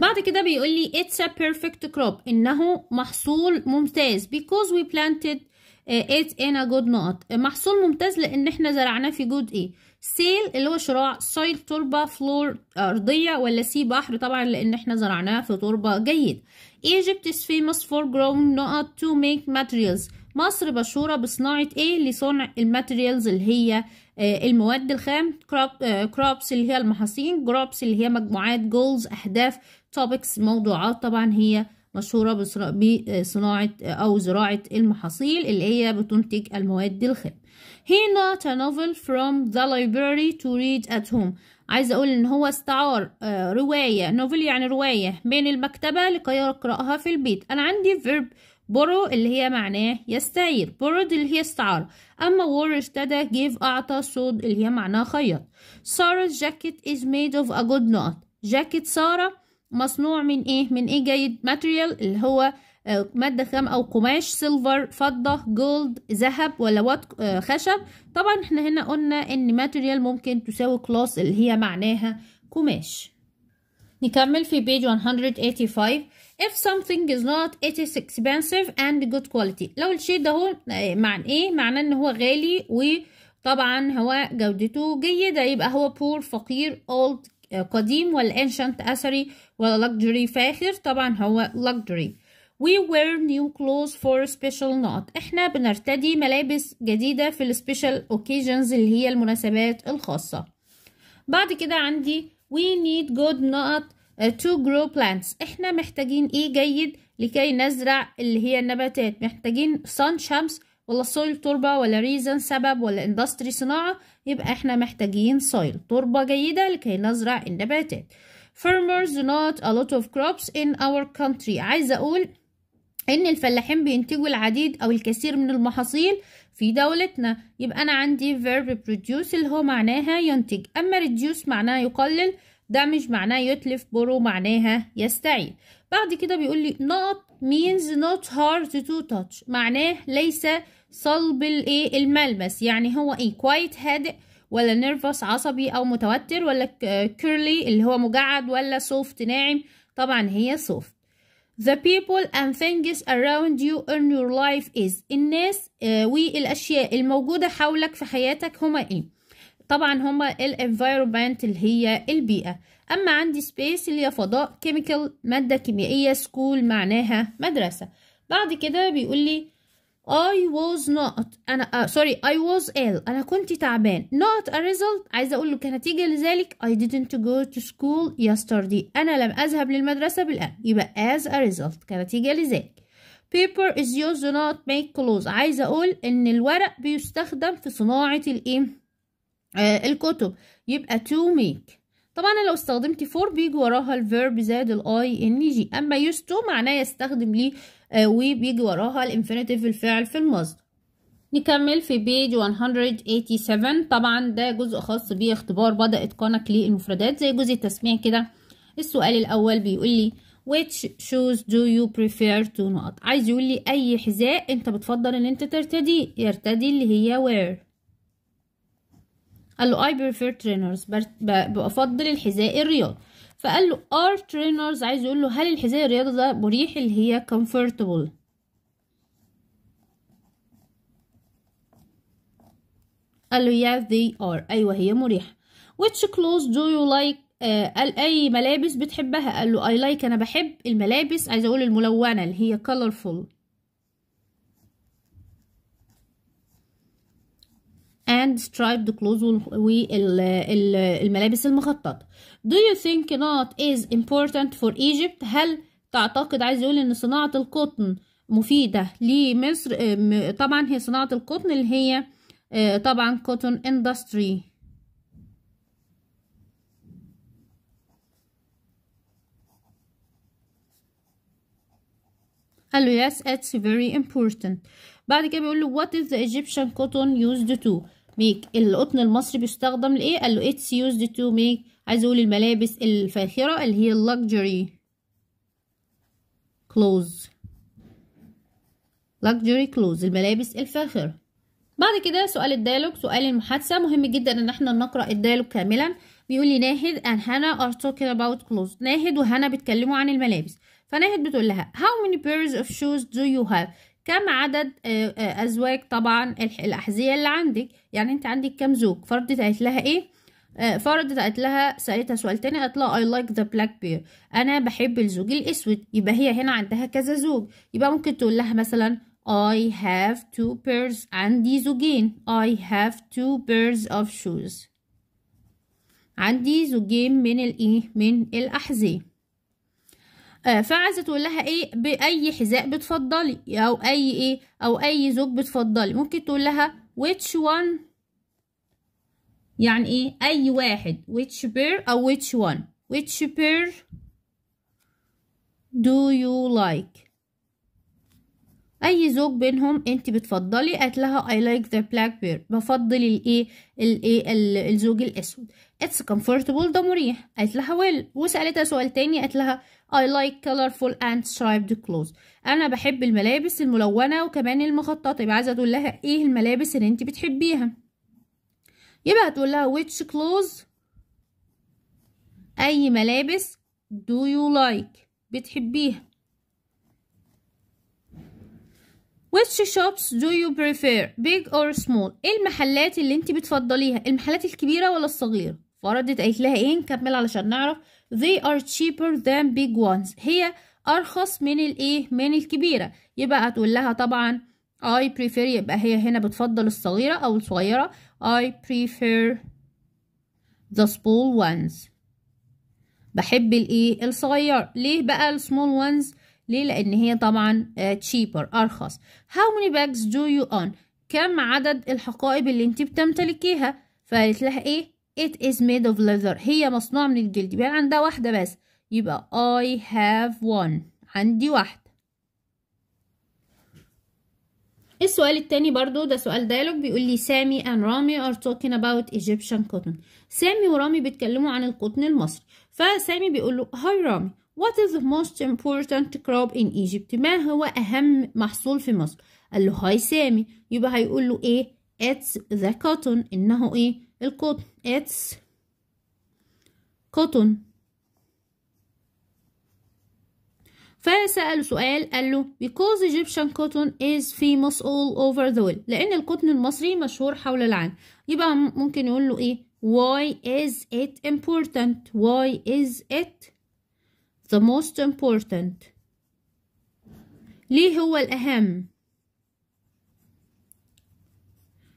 بعد كده بيقول لي it's a perfect crop انه محصول ممتاز because we planted uh, it in a good نقط محصول ممتاز لان احنا زرعناه في جود ايه سيل اللي هو شراع سايل تربة فلور أرضية ولا سي بحر طبعا لأن احنا زرعناه في تربة جيد Egypt is famous for growing نقط to make materials مصر مشهورة بصناعة ايه لصنع الماتريالز اللي هي آه، المواد الخام كروب كروبس آه، اللي هي المحاصيل كروبس اللي هي مجموعات جولز أهداف topics موضوعات طبعا هي مشهورة بصناعة أو زراعة المحاصيل اللي هي بتنتج المواد الخام He not a novel from the library to read at home عايز أقول إن هو استعار آه، رواية novel يعني رواية من المكتبة لكي يقرأها في البيت أنا عندي verb borrow اللي هي معناه يستعير borrowed اللي هي استعارة أما wore اشتدى give أعطى صود اللي هي معناه خيط Sarah's jacket is made of a good knot جاكيت سارة مصنوع من ايه من ايه جيد ماتريال اللي هو آه، مادة خام أو قماش سيلفر فضة جولد ذهب ولا وات آه، خشب طبعا احنا هنا قلنا ان ماتريال ممكن تساوي كلاس اللي هي معناها قماش نكمل في بيج 185 if something is not it is expensive and good quality لو الشيء ده هو آه، معنى ايه معناه ان هو غالي وطبعا هو جودته جيدة يبقى هو poor فقير old قديم ولا ancient أثري ولا luxury فاخر طبعا هو luxury We wear new clothes for special not احنا بنرتدي ملابس جديدة في السبيشال occasions اللي هي المناسبات الخاصة بعد كده عندي we need good not uh, to grow plants احنا محتاجين ايه جيد لكي نزرع اللي هي النباتات محتاجين sun شمس ولا soil تربة ولا reason سبب ولا industry صناعة يبقى احنا محتاجين soil تربة جيدة لكي نزرع النباتات farmers do not a lot of crops in our country عايزة أقول إن الفلاحين بينتجوا العديد أو الكثير من المحاصيل في دولتنا يبقى أنا عندي verb produce اللي هو معناها ينتج أما reduce معناها يقلل damage معناه يتلف borrow معناها يستعيد بعد كده بيقول لي not means not hard to touch معناه ليس صلب الايه الملمس يعني هو ايه كويت هادئ ولا نيرفوس عصبي او متوتر ولا كيرلي اللي هو مجعد ولا سوفت ناعم طبعا هي سوفت The people and things around you in your life is الناس آه، والأشياء الموجودة حولك في حياتك هما إيه؟ طبعا هما ال environment اللي هي البيئة أما عندي space اللي هي فضاء chemical مادة كيميائية school معناها مدرسة بعد كده بيقول لي I was not أنا uh, sorry I was ill أنا كنت تعبان not a result عايزة أقول له كنتيجة لذلك I didn't go to school yesterday أنا لم أذهب للمدرسة بالأمس يبقى as a result كنتيجة لذلك paper is used to not make clothes عايزة أقول إن الورق بيستخدم في صناعة الإيه آه الكتب يبقى to make طبعا انا لو استخدمت فور بيجي وراها الفيرب زائد الاي ان جي اما يوز تو معناه يستخدم ليه آه، وبيجي وراها الانفينيتيف الفعل في المصدر نكمل في بيج 187 طبعا ده جزء خاص باختبار بدأ اتقانك للمفردات زي جزء التسميع كده السؤال الاول بيقول لي which shoes do you prefer to not عايز يقول لي اي حذاء انت بتفضل ان انت ترتديه يرتدي اللي هي wear قال له I prefer trainers بفضل الحذاء الرياضي فقال له are trainers عايز يقول له هل الحذاء الرياضي ده مريح اللي هي comfortable قال له yeah they are أيوة هي مريحة which clothes do you like آه، قال أي ملابس بتحبها قال له I like أنا بحب الملابس عايزة أقول الملونة اللي هي colorful and striped clothes والملابس المخططة do you think not is important for Egypt هل تعتقد عايز يقول ان صناعة القطن مفيدة لمصر آه، طبعا هي صناعة القطن اللي هي آه، طبعا cotton industry قال له yes it's very important بعد كده بيقول له what is the Egyptian cotton used to make القطن المصري بيستخدم لايه قال له it's used to make عايز اقول الملابس الفاخرة اللي هي luxury clothes luxury clothes الملابس الفاخرة بعد كده سؤال الديالوج سؤال المحادثة مهم جدا ان احنا نقرأ الديالوج كاملا بيقول لي ناهد and هنا are talking about clothes ناهد وهنا بيتكلموا عن الملابس فناهد بتقول لها how many pairs of shoes do you have كم عدد آه، آه، أزواج طبعا الأحذية اللي عندك يعني أنت عندك كم زوج فردت قالت لها إيه آه، فرضت قالت لها سألتها سؤال تاني قالت لها I like the black بير أنا بحب الزوج الأسود يبقى هي هنا عندها كذا زوج يبقى ممكن تقول لها مثلا I have two pairs عندي زوجين I have two pairs of shoes عندي زوجين من الإيه من الأحذية آه، فعايزه تقول لها ايه باي حذاء بتفضلي او اي ايه او اي زوج بتفضلي ممكن تقول لها which one يعني ايه اي واحد which pair او which one which pair do you like اي زوج بينهم انت بتفضلي قالت لها I like the black pair بفضل الايه الايه الزوج الاسود it's comfortable ده مريح قالت لها well وسالتها سؤال تاني قالت لها I like colorful and striped clothes انا بحب الملابس الملونه وكمان المخططه يبقى عايزه تقول لها ايه الملابس اللي انت بتحبيها يبقى تقول لها which clothes اي ملابس do you like بتحبيها which shops do you prefer big or small ايه المحلات اللي انت بتفضليها المحلات الكبيره ولا الصغيره فردت قالت لها ايه نكمل علشان نعرف they are cheaper than big ones هي أرخص من الإيه من الكبيرة يبقى هتقول لها طبعا I prefer يبقى هي هنا بتفضل الصغيرة أو الصغيرة I prefer the small ones بحب الإيه الصغيرة ليه بقى small ones ليه لأن هي طبعا آه، cheaper أرخص how many bags do you own كم عدد الحقائب اللي انت بتمتلكيها فقالت لها ايه It is made of leather هي مصنوعة من الجلد يبقى يعني عندها واحدة بس يبقى I have one عندي واحدة السؤال التاني برضو ده سؤال دايلوج بيقول لي سامي and رامي are talking about Egyptian cotton سامي ورامي بيتكلموا عن القطن المصري فسامي بيقول له هاي رامي what is the most important crop in Egypt ما هو أهم محصول في مصر قال له هاي سامي يبقى هيقول له ايه it's the cotton انه ايه القطن اتس قطن فسأله سؤال قال له because Egyptian cotton is famous all over the world لأن القطن المصري مشهور حول العالم يبقى ممكن يقول له إيه why is it important why is it the most important ليه هو الأهم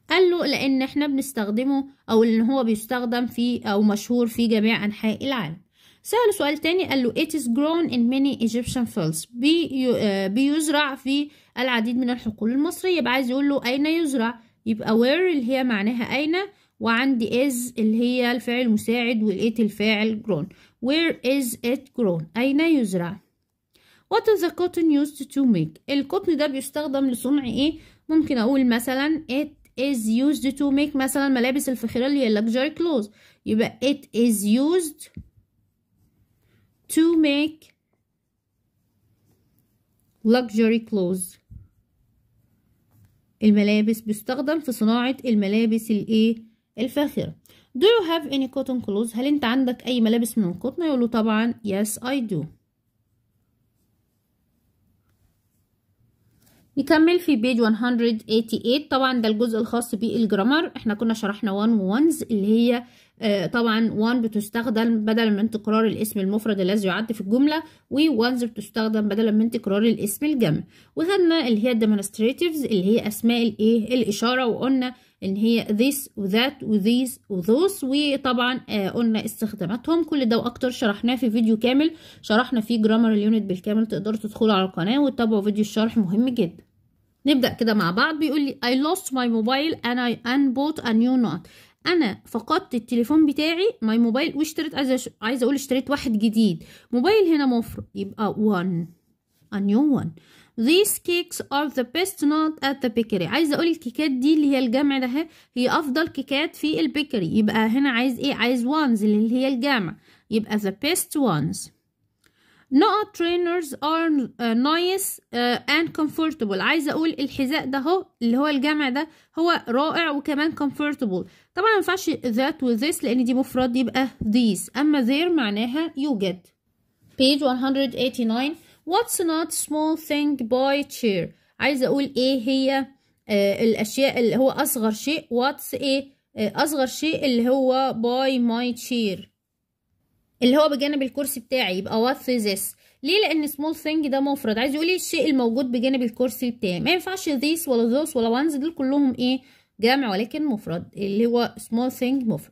قال له لأن احنا بنستخدمه أو إن هو بيستخدم في أو مشهور في جميع أنحاء العالم سأله سؤال تاني قال له it is grown in many Egyptian fields بي آه، بيزرع في العديد من الحقول المصرية يبقى عايز يقول له أين يزرع يبقى where اللي هي معناها أين وعندي is اللي هي الفعل المساعد والإت الفاعل grown where is it grown أين يزرع what is the cotton used to make القطن ده بيستخدم لصنع إيه ممكن أقول مثلا it is used to make مثلا ملابس الفخارية اللي هي luxury clothes يبقى it is used to make luxury clothes الملابس بيستخدم في صناعة الملابس الايه الفاخرة do you have any cotton clothes هل انت عندك اي ملابس من القطن يقول له طبعا yes I do نكمل في بيج 188 طبعا ده الجزء الخاص بالجرامر احنا كنا شرحنا وان وانز اللي هي آه، طبعا وان بتستخدم بدلا من تكرار الاسم المفرد الذي يعد في الجملة ووانز بتستخدم بدلا من تكرار الاسم الجمع وخدنا اللي هي الديمونستريتيفز اللي هي أسماء الايه الإشارة وقلنا إن هي this وذات وذيز وذوس وطبعا آه، قلنا استخداماتهم كل ده وأكتر شرحناه في فيديو كامل شرحنا فيه جرامر اليونت بالكامل تقدروا تدخلوا على القناة وتتابعوا فيديو الشرح مهم جدا نبدأ كده مع بعض بيقول لي I lost my mobile and I and bought a new one أنا فقدت التليفون بتاعي my mobile واشتريت عايزة عايزة أقول اشتريت واحد جديد موبايل هنا مفرد يبقى one a new one These cakes are the best not at the bakery عايزة أقول الكيكات دي اللي هي الجمع ده هي أفضل كيكات في البيكري يبقى هنا عايز إيه عايز ones اللي هي الجمع يبقى the best ones نقط trainers are نايس uh, uh, and comfortable عايزة أقول الحذاء ده هو اللي هو الجمع ده هو رائع وكمان comfortable طبعا ما ينفعش that و لأن دي مفرد يبقى these أما ذير معناها يوجد page 189 what's not small thing by chair عايزة أقول إيه هي آه الأشياء اللي هو أصغر شيء what's إيه آه أصغر شيء اللي هو by my chair اللي هو بجانب الكرسي بتاعي يبقى وات ذس ليه لان سمول ثينج ده مفرد عايز يقول الشيء الموجود بجانب الكرسي بتاعي ما ينفعش ذيس ولا ذوس ولا وانز دول كلهم ايه جمع ولكن مفرد اللي هو small thing مفرد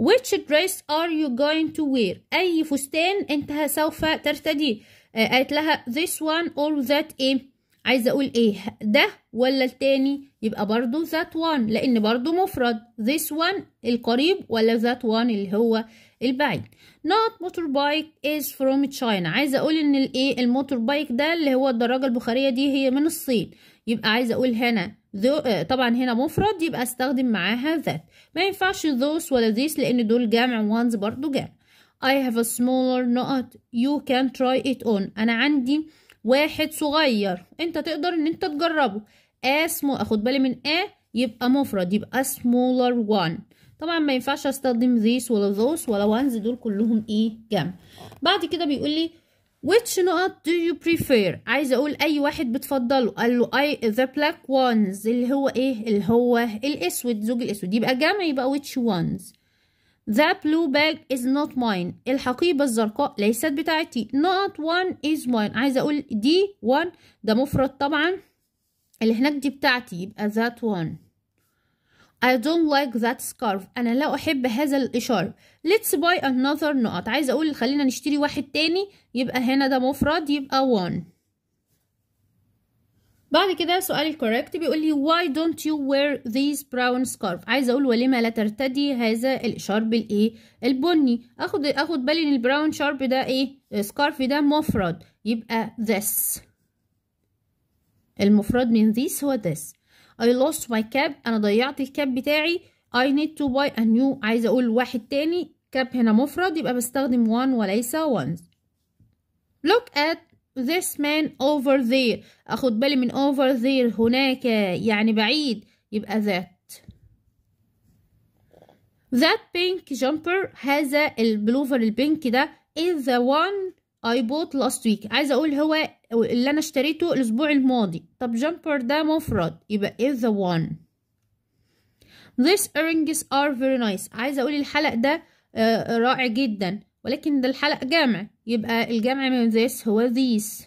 which dress are you going to wear أي فستان أنت سوف ترتديه آه، قالت لها this one or that إيه عايزة أقول إيه ده ولا التاني يبقى برضو that one لأن برضو مفرد this one القريب ولا that one اللي هو البعيد not motorbike is from China عايزه اقول ان الايه الموتور بايك ده اللي هو الدراجه البخاريه دي هي من الصين يبقى عايزه اقول هنا ذو آه، طبعا هنا مفرد يبقى استخدم معاها ذات ما ينفعش ذوس ولا ذيس لان دول جمع وانز برضو جمع I have a smaller knot you can try it on أنا عندي واحد صغير أنت تقدر إن أنت تجربه اسمه أخد بالي من ا يبقى مفرد يبقى smaller one طبعا ما ينفعش استخدم ذيس ولا ذوس ولا وانز دول كلهم ايه جمع بعد كده بيقول لي which نقط do you prefer عايزه اقول اي واحد بتفضله قال له I the black ones اللي هو ايه اللي هو الاسود زوج الاسود يبقى جمع يبقى which ones the blue bag is not mine الحقيبه الزرقاء ليست بتاعتي نقط one is mine عايزه اقول دي وان ده مفرد طبعا اللي هناك دي بتاعتي يبقى that one I don't like that scarf أنا لا أحب هذا الإشارة let's buy another نقط عايزة أقول خلينا نشتري واحد تاني يبقى هنا ده مفرد يبقى one بعد كده سؤال الكوريكت بيقول لي why don't you wear these brown scarf عايزة أقول ولما لا ترتدي هذا الإشارب الإيه البني أخد أخد بالي إن البراون شارب ده إيه سكارف ده مفرد يبقى this المفرد من this هو this I lost my cap أنا ضيعت الكاب بتاعي I need to buy a new عايزة أقول واحد تاني كاب هنا مفرد يبقى بستخدم one وليس ones look at this man over there أخد بالي من over there هناك يعني بعيد يبقى that that pink jumper هذا البلوفر البينك ده is the one I bought last week عايزة أقول هو اللي انا اشتريته الاسبوع الماضي طب جامبر ده مفرد يبقى is إيه the one these earrings are very nice عايزه اقول الحلق ده آه، رائع جدا ولكن ده الحلق جامع يبقى الجمع من this هو these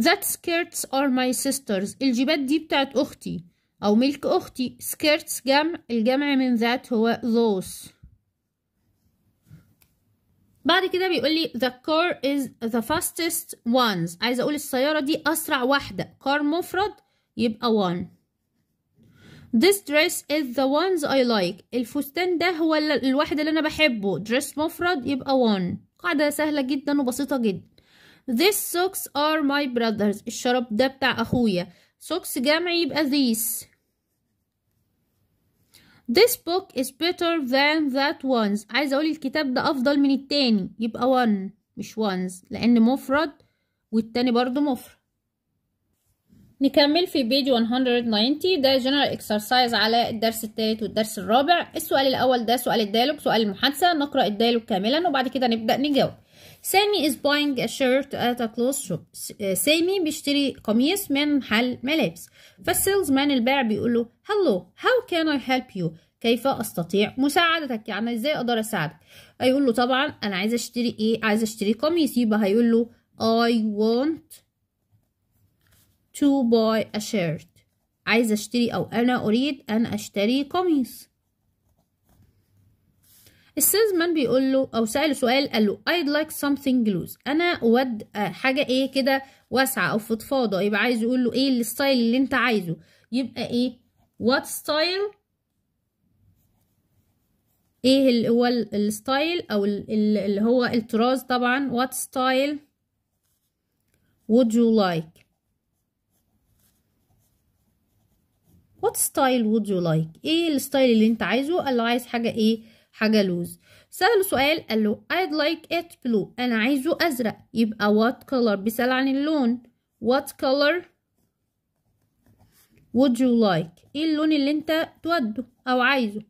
that skirts are my sisters الجيبات دي بتاعت اختي او ملك اختي skirts جمع الجمع من ذات هو those بعد كده بيقول لي the car is the fastest ones عايزه اقول السياره دي اسرع واحده car مفرد يبقى one This dress is the ones I like الفستان ده هو الواحد اللي انا بحبه dress مفرد يبقى one قاعدة سهلة جدا وبسيطة جدا This socks are my brothers الشراب ده بتاع اخويا socks جمع يبقى these This book is better than that one's عايزة أقول الكتاب ده أفضل من التاني يبقى one مش one's لأن مفرد والتاني برضو مفرد نكمل في بيج 190 ده جنرال اكسرسايز على الدرس الثالث والدرس الرابع السؤال الأول ده سؤال الديالوج سؤال المحادثة نقرأ الديالوج كاملا وبعد كده نبدأ نجاوب سامي is buying a shirt at a clothes shop سامي eh, بيشتري قميص من محل ملابس فالسيلزمان الباع بيقول له hello how can I help you كيف استطيع مساعدتك يعني ازاي اقدر اساعدك هيقول له طبعا انا عايز اشتري ايه عايز اشتري قميص يبقى هيقول له I want to buy a shirt عايز اشتري او انا اريد ان اشتري قميص السيلزمان بيقول له او ساله سؤال قال له I'd like something loose انا اود حاجه ايه كده واسعه او فضفاضه يبقى عايز يقول له ايه الستايل اللي انت عايزه يبقى ايه what style ايه اللي هو الستايل او اللي هو الطراز طبعا what style would you like what style would you like ايه الستايل اللي انت عايزه قال له عايز حاجه ايه حاجة لوز سأله سؤال قال له I'd like it blue أنا عايزه أزرق يبقى what color بيسأل عن اللون what color would you like ايه اللون اللي انت توده او عايزه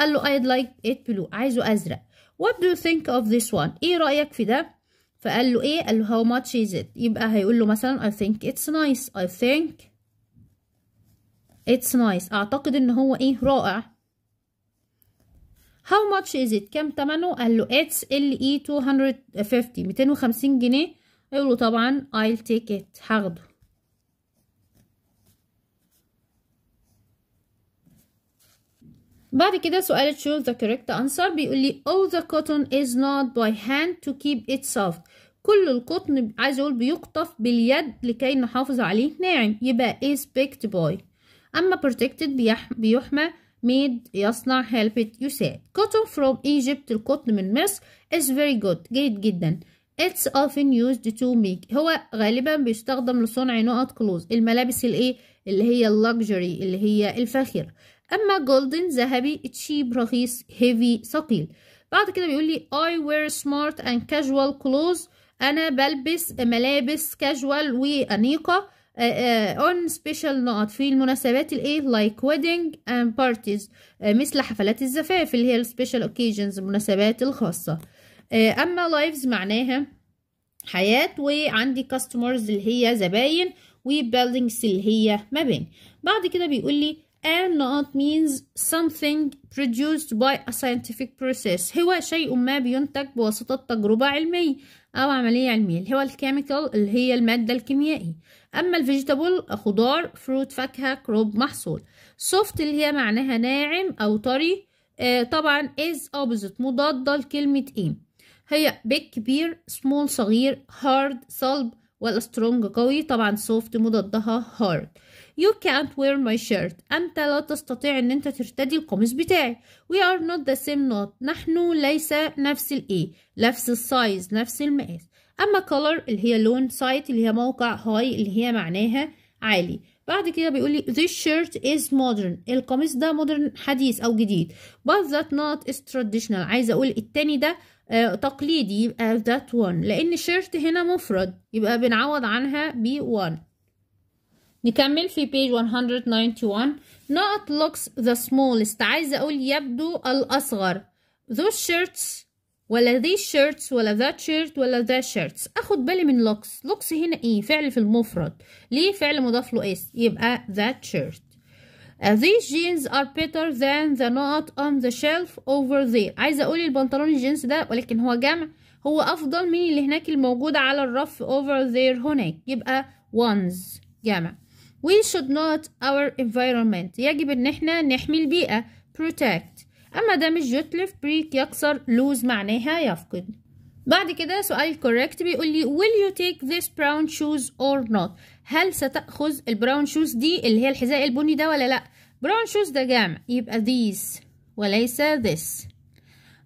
قال له I'd like it blue عايزه أزرق what do you think of this one ايه رأيك في ده فقال له ايه قال له how much is it يبقى هيقول له مثلا I think it's nice I think It's nice أعتقد إن هو إيه رائع How much is it كم تمنه قال له It's LE 250 250 جنيه قال له طبعا I'll take it هاخده بعد كده سؤال choose the correct answer بيقول لي all oh, the cotton is not by hand to keep it soft كل القطن عايز اقول بيقطف باليد لكي نحافظ عليه ناعم يبقى is picked by أما protected بيحمى made يصنع helped يساعد cotton from Egypt القطن من مصر is very good جيد جدا It's often used to make هو غالبا بيستخدم لصنع نقط كلوز الملابس الايه اللي هي اللكجري اللي هي الفاخرة أما جولدن ذهبي cheap رخيص هيفي ثقيل بعد كده بيقول لي I wear smart and casual clothes أنا بلبس ملابس كاجوال وأنيقة آه، آه، on special نقط في المناسبات الايه لايك ويدنج اند بارتيز مثل حفلات الزفاف اللي هي special اوكيجنز المناسبات الخاصه آه، اما لايفز معناها حياه وعندي كاستمرز اللي هي زباين وبيلدينجز اللي هي مباني بعد كده بيقول لي and not means something produced by a scientific process هو شيء ما بينتج بواسطة تجربة علمية أو عملية علمية اللي هو الكيميكال اللي هي المادة الكيميائية أما الفيجيتابل خضار فروت فاكهة كروب محصول سوفت اللي هي معناها ناعم أو طري آه طبعا از اوبوزيت مضادة لكلمة إيم هي big كبير small صغير hard صلب ولا strong قوي طبعا soft مضادها hard you can't wear my shirt أنت لا تستطيع أن أنت ترتدي القميص بتاعي we are not the same نوت نحن ليس نفس الإيه e. نفس السايز نفس المقاس اما color اللي هي لون سايت اللي هي موقع هاي اللي هي معناها عالي بعد كده بيقول لي this shirt is modern القميص ده modern حديث او جديد but that not is traditional عايزه اقول التاني ده آه تقليدي يبقى آه، that one لان shirt هنا مفرد يبقى بنعوض عنها ب one نكمل في page 191 not looks the smallest عايزه اقول يبدو الاصغر those shirts ولا these shirts ولا that shirt ولا that shirts اخد بالي من لوكس لوكس هنا ايه فعل في المفرد ليه فعل مضاف له اس إيه؟ يبقى that shirt uh, these jeans are better than the not on the shelf over there عايزه اقول البنطلون الجينز ده ولكن هو جمع هو افضل من اللي هناك الموجود على الرف over there هناك يبقى ones جمع we should not our environment يجب ان احنا نحمي البيئه protect أما ده مش يتلف بريك يكسر lose معناها يفقد بعد كده سؤال correct بيقول لي will you take this brown shoes or not هل ستأخذ البراون شوز دي اللي هي الحذاء البني ده ولا لأ براون شوز ده جامع يبقى these وليس this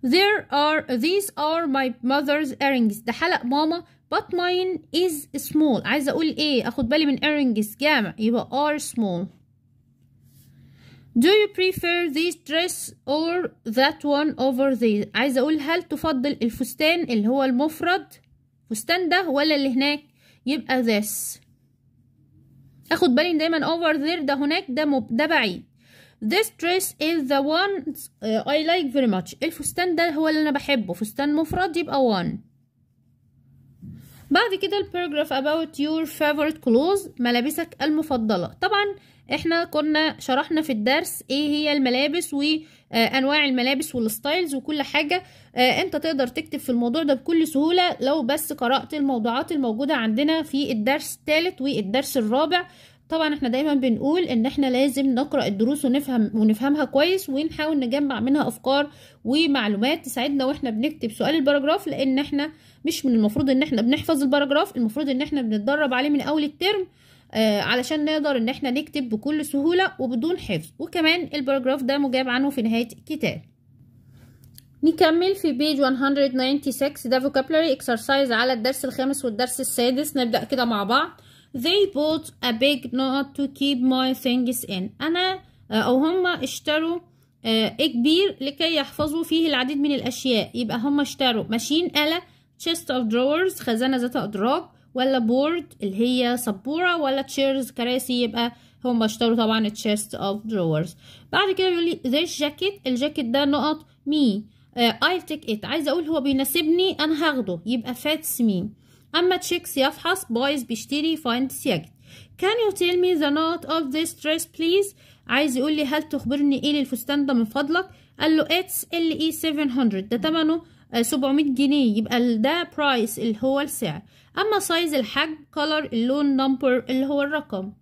there are these are my mother's earrings ده حلق ماما but mine is small عايزة أقول إيه أخد بالي من earrings جامع يبقى are small Do you prefer this dress or that one over this عايزة أقول هل تفضل الفستان اللي هو المفرد فستان ده ولا اللي هناك يبقى this أخد بالي دايما over there ده هناك ده مب... ده بعيد This dress is the one آه، I like very much الفستان ده هو اللي أنا بحبه فستان مفرد يبقى one بعد كده الباراجراف about your favorite clothes ملابسك المفضلة طبعا احنا كنا شرحنا في الدرس ايه هي الملابس وانواع آه، الملابس والستايلز وكل حاجة آه، انت تقدر تكتب في الموضوع ده بكل سهولة لو بس قرأت الموضوعات الموجودة عندنا في الدرس الثالث والدرس الرابع طبعا احنا دايما بنقول ان احنا لازم نقرا الدروس ونفهم ونفهمها كويس ونحاول نجمع منها افكار ومعلومات تساعدنا واحنا بنكتب سؤال الباراجراف لان احنا مش من المفروض ان احنا بنحفظ الباراجراف المفروض ان احنا بنتدرب عليه من اول الترم آه، علشان نقدر ان احنا نكتب بكل سهولة وبدون حفظ وكمان الباراجراف ده مجاب عنه في نهاية الكتاب نكمل في بيج 196 ده vocabulary exercise على الدرس الخامس والدرس السادس نبدأ كده مع بعض they bought a big knot to keep my things in أنا آه، أو هما اشتروا آه، كبير لكي يحفظوا فيه العديد من الأشياء يبقى هما اشتروا ماشين آلة chest of drawers خزانة ذات أدراج ولا بورد اللي هي سبورة ولا تشيرز كراسي يبقى هم اشتروا طبعا تشيست اوف دروورز بعد كده بيقول لي this jacket الجاكيت ده نقط مي I'll take it عايزه اقول هو بيناسبني انا هاخده يبقى fits me اما تشيكس يفحص بويز بيشتري فايند jacket can you tell me the نوت of this dress please عايز يقول لي هل تخبرني ايه للفستان ده من فضلك قال له اتس ال اي 700 ده ثمنه 700 آه، جنيه يبقى ده برايس اللي هو السعر أما سايز الحجم color اللون number اللي هو الرقم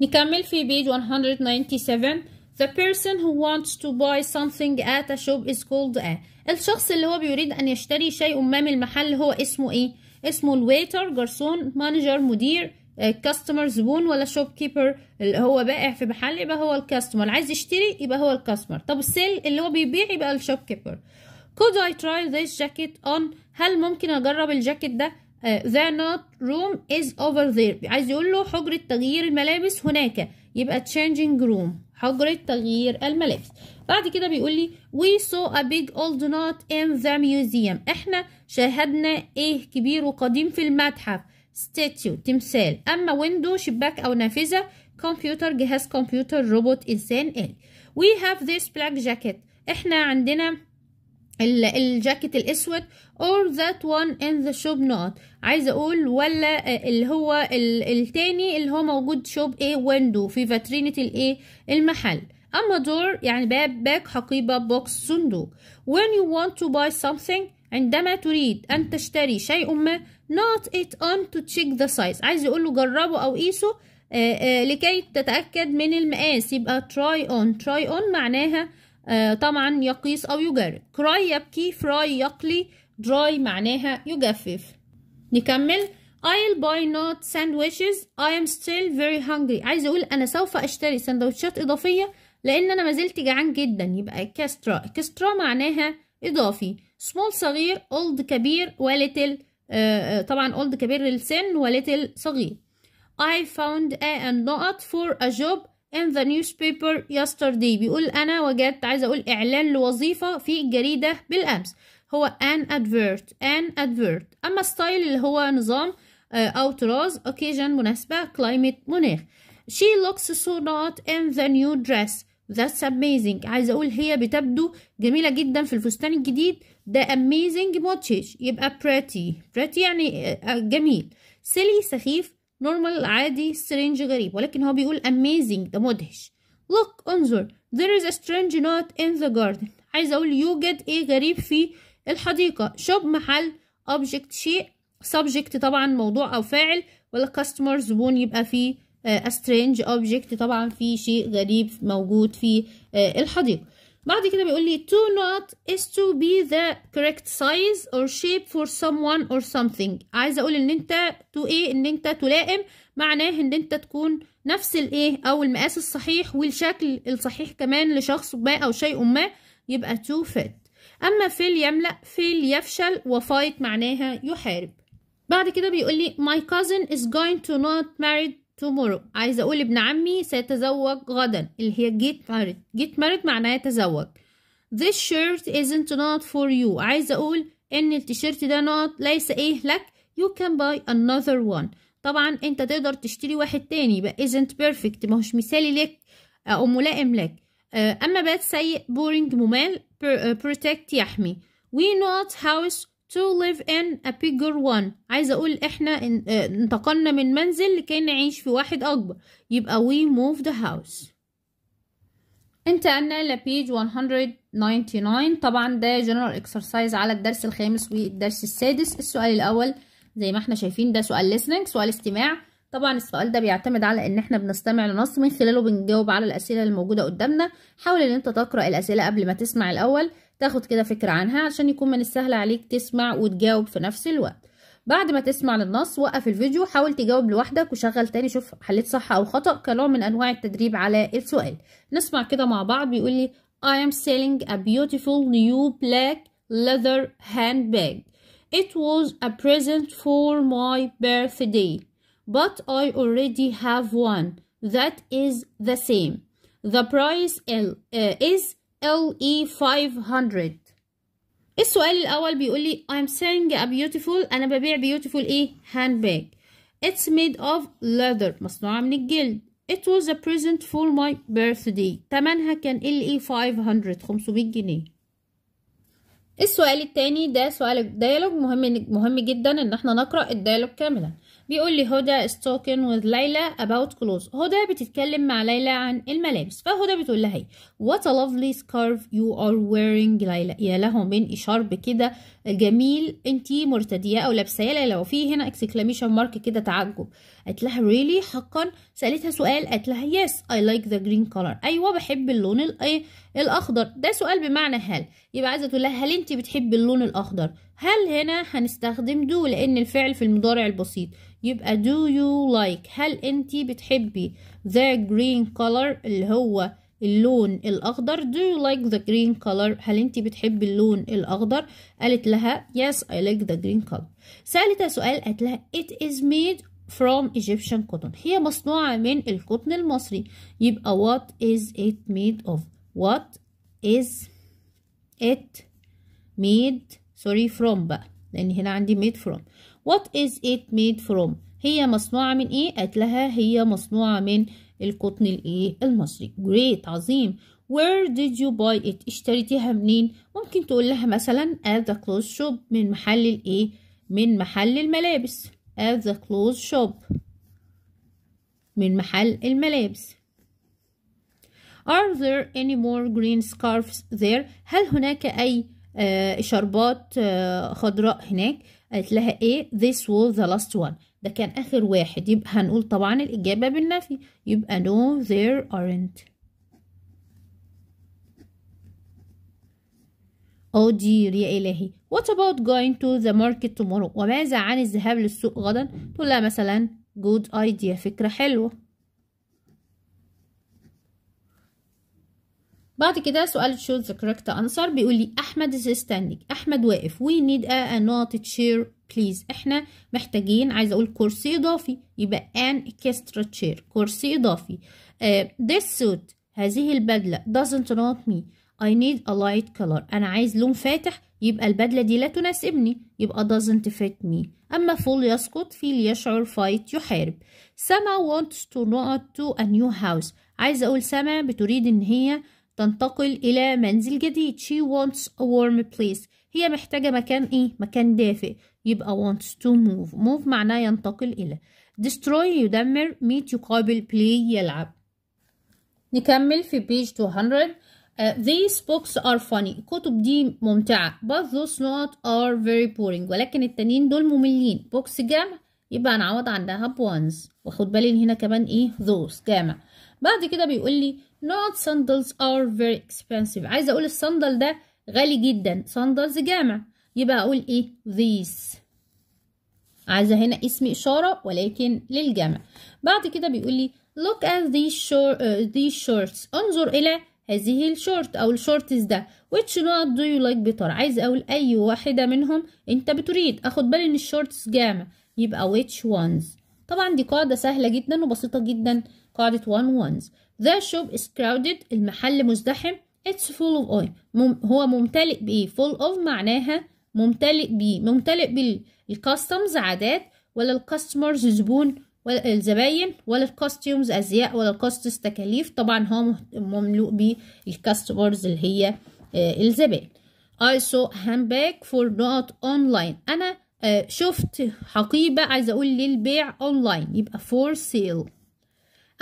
نكمل في بيج 197 The person who wants to buy something at a shop is called a الشخص اللي هو بيريد أن يشتري شيء أمام المحل هو اسمه إيه؟ اسمه الويتر جرسون مانجر مدير كاستمر آه، زبون ولا شوب كيبر اللي هو بائع في محل يبقى هو الكاستمر عايز يشتري يبقى هو الكاستمر طب السيل اللي هو بيبيع يبقى الشوب كيبر could I try this jacket on هل ممكن أجرب الجاكيت ده آه، their not room is over there عايز يقول له حجرة تغيير الملابس هناك يبقى changing room حجرة تغيير الملابس بعد كده بيقول لي we saw a big old knot in the museum احنا شاهدنا ايه كبير وقديم في المتحف statue تمثال اما window شباك او نافذة كمبيوتر جهاز كمبيوتر روبوت انسان آلي we have this black jacket احنا عندنا الجاكيت الاسود or that one in the shop not عايزه اقول ولا اللي هو التاني اللي هو موجود شوب ايه ويندو في فاترينه الايه المحل اما دور يعني باب باك حقيبه بوكس صندوق when you want to buy something عندما تريد ان تشتري شيء ما not it on to check the size عايز يقول له جربه او قيسه آه، آه، لكي تتاكد من المقاس يبقى try on try on معناها آه، طبعا يقيس أو يجرب كراي يبكي فراي يقلي دراي معناها يجفف نكمل I'll buy not sandwiches I am still very hungry عايز أقول أنا سوف أشتري سندوتشات إضافية لأن أنا مازلت جعان جدا يبقى كسترا كسترا معناها إضافي small صغير old كبير وليتل آه،, آه طبعا old كبير للسن وليتل صغير I found a, a not for a job in the newspaper yesterday بيقول أنا وجدت عايز أقول إعلان لوظيفة في الجريدة بالأمس هو an advert an advert أما ستايل اللي هو نظام أو آه، طراز occasion مناسبة climate مناخ she looks so not in the new dress that's amazing عايزة أقول هي بتبدو جميلة جدا في الفستان الجديد ده amazing much يبقى pretty pretty يعني آه، آه، جميل silly سخيف نورمال عادي سترينج غريب ولكن هو بيقول amazing ده مدهش look انظر there is a strange knot in the garden عايز اقول يوجد ايه غريب في الحديقة شوب محل object شيء subject طبعا موضوع او فاعل ولا customer زبون يبقى فيه آه، a strange object طبعا في شيء غريب موجود في آه، الحديقة بعد كده بيقول لي to not is to be the correct size or shape for someone or something عايزه اقول ان انت to ايه ان انت تلائم معناه ان انت تكون نفس الايه او المقاس الصحيح والشكل الصحيح كمان لشخص ما او شيء ما يبقى to fit اما فيل يملا فيل يفشل وفايت معناها يحارب بعد كده بيقول لي my cousin is going to not married tomorrow عايزة أقول ابن عمي سيتزوج غدا اللي هي get married get married معناها يتزوج this shirt isn't not for you عايزة أقول إن التيشيرت ده not ليس إيه لك you can buy another one طبعا أنت تقدر تشتري واحد تاني يبقى isn't perfect ما هوش مثالي لك أو ملائم لك أه، أما بات سيء boring ممال أه، protect يحمي we not house to live in a bigger one عايزه اقول احنا آه، انتقلنا من منزل لكي نعيش في واحد اكبر يبقى we move the house انتقلنا لبيج 199 طبعا ده general exercise على الدرس الخامس والدرس السادس السؤال الاول زي ما احنا شايفين ده سؤال listening سؤال استماع طبعا السؤال ده بيعتمد على ان احنا بنستمع لنص من خلاله بنجاوب على الاسئله الموجوده قدامنا حاول ان انت تقرا الاسئله قبل ما تسمع الاول تاخد كده فكرة عنها عشان يكون من السهل عليك تسمع وتجاوب في نفس الوقت بعد ما تسمع للنص وقف الفيديو حاول تجاوب لوحدك وشغل تاني شوف حليت صح أو خطأ كنوع من أنواع التدريب على السؤال نسمع كده مع بعض بيقول لي I am selling a beautiful new black leather handbag It was a present for my birthday but I already have one that is the same the price uh, is LE 500 السؤال الأول بيقول لي I'm selling a beautiful أنا ببيع beautiful إيه handbag It's made of leather مصنوعة من الجلد It was a present for my birthday تمنها كان LE 500 500 جنيه السؤال التاني ده سؤال ديالوج مهم مهم جدا ان احنا نقرا الديالوج كاملا بيقول لي هدى is talking with ليلى about clothes هدى بتتكلم مع ليلى عن الملابس فهدى بتقول لها إيه؟ what a lovely scarf you are wearing ليلى يا له من اشارب إيه كده جميل انت مرتدية او يا ليلى وفي هنا اكسكلاميشن مارك كده تعجب قالت لها really حقا سالتها سؤال قالت لها yes I like the green color ايوه بحب اللون الايه الاخضر ده سؤال بمعنى هل يبقى عايزه تقول لها هل انت بتحبي اللون الاخضر هل هنا هنستخدم دو لان الفعل في المضارع البسيط يبقى do you like هل انت بتحبي the green color اللي هو اللون الأخضر do you like the green color هل انت بتحبي اللون الأخضر قالت لها yes I like the green color سألتها سؤال قالت لها it is made from Egyptian cotton هي مصنوعة من القطن المصري يبقى what is it made of what is it made sorry from بقى لأن هنا عندي made from what is it made from هي مصنوعة من ايه قالت لها هي مصنوعة من القطن الايه المصري great عظيم where did you buy it اشتريتيها منين ممكن تقول لها مثلا at the clothes shop من محل الايه من محل الملابس at the clothes shop من محل الملابس are there any more green scarves there هل هناك اي آه شربات آه خضراء هناك قالت لها ايه this was the last one ده كان آخر واحد يبقى هنقول طبعا الإجابة بالنفي يبقى no there aren't أو oh دير يا إلهي what about going to the market tomorrow وماذا عن الذهاب للسوق غدا تقول لها مثلا good idea فكرة حلوة بعد كده سؤال شوز ذا كوركت انسر بيقول لي أحمد از ستاندينج أحمد واقف وي نيد ا نوت تشير بليز احنا محتاجين عايزة أقول كرسي إضافي يبقى ان اكسترا تشير كرسي إضافي uh, سوت هذه البدلة doesn't not me I need a light color أنا عايز لون فاتح يبقى البدلة دي لا تناسبني يبقى doesn't fit me أما فول يسقط فيل يشعر فايت يحارب سما wants to not to a new house عايزة أقول سما بتريد إن هي تنتقل إلى منزل جديد she wants a warm place هي محتاجة مكان إيه؟ مكان دافئ يبقى wants to move move معناه ينتقل إلى destroy يدمر meet يقابل play يلعب نكمل في page 200 Uh, these books are funny كتب دي ممتعة but those not are very boring ولكن التانيين دول مملين books جمع يبقى هنعوض عندها بوانز واخد بالي هنا كمان ايه those جامع بعد كده بيقول لي not sandals are very expensive عايزه اقول الصندل ده غالي جدا sandals جامع يبقى اقول ايه these عايزه هنا اسم اشاره ولكن للجمع بعد كده بيقول لي look at these, short, uh, these shorts انظر الى هذه الشورت او الشورتس ده which not do you like better عايز اقول اي واحده منهم انت بتريد اخد بالي ان الشورتس جامع يبقى which ones طبعا دي قاعده سهله جدا وبسيطه جدا قاعدة one ones The shop is crowded المحل مزدحم It's full of oil هو ممتلئ بإيه full of معناها ممتلئ بإيه ممتلئ بالcustoms عادات ولا الكاستمرز زبون ولا الزباين ولا الكاستيومز أزياء ولا الكاستس تكاليف طبعا هو مملوء بالكاستمرز اللي هي آه، الزبائن I saw handbag for not online أنا آه، شفت حقيبة عايزة أقول للبيع online يبقى for sale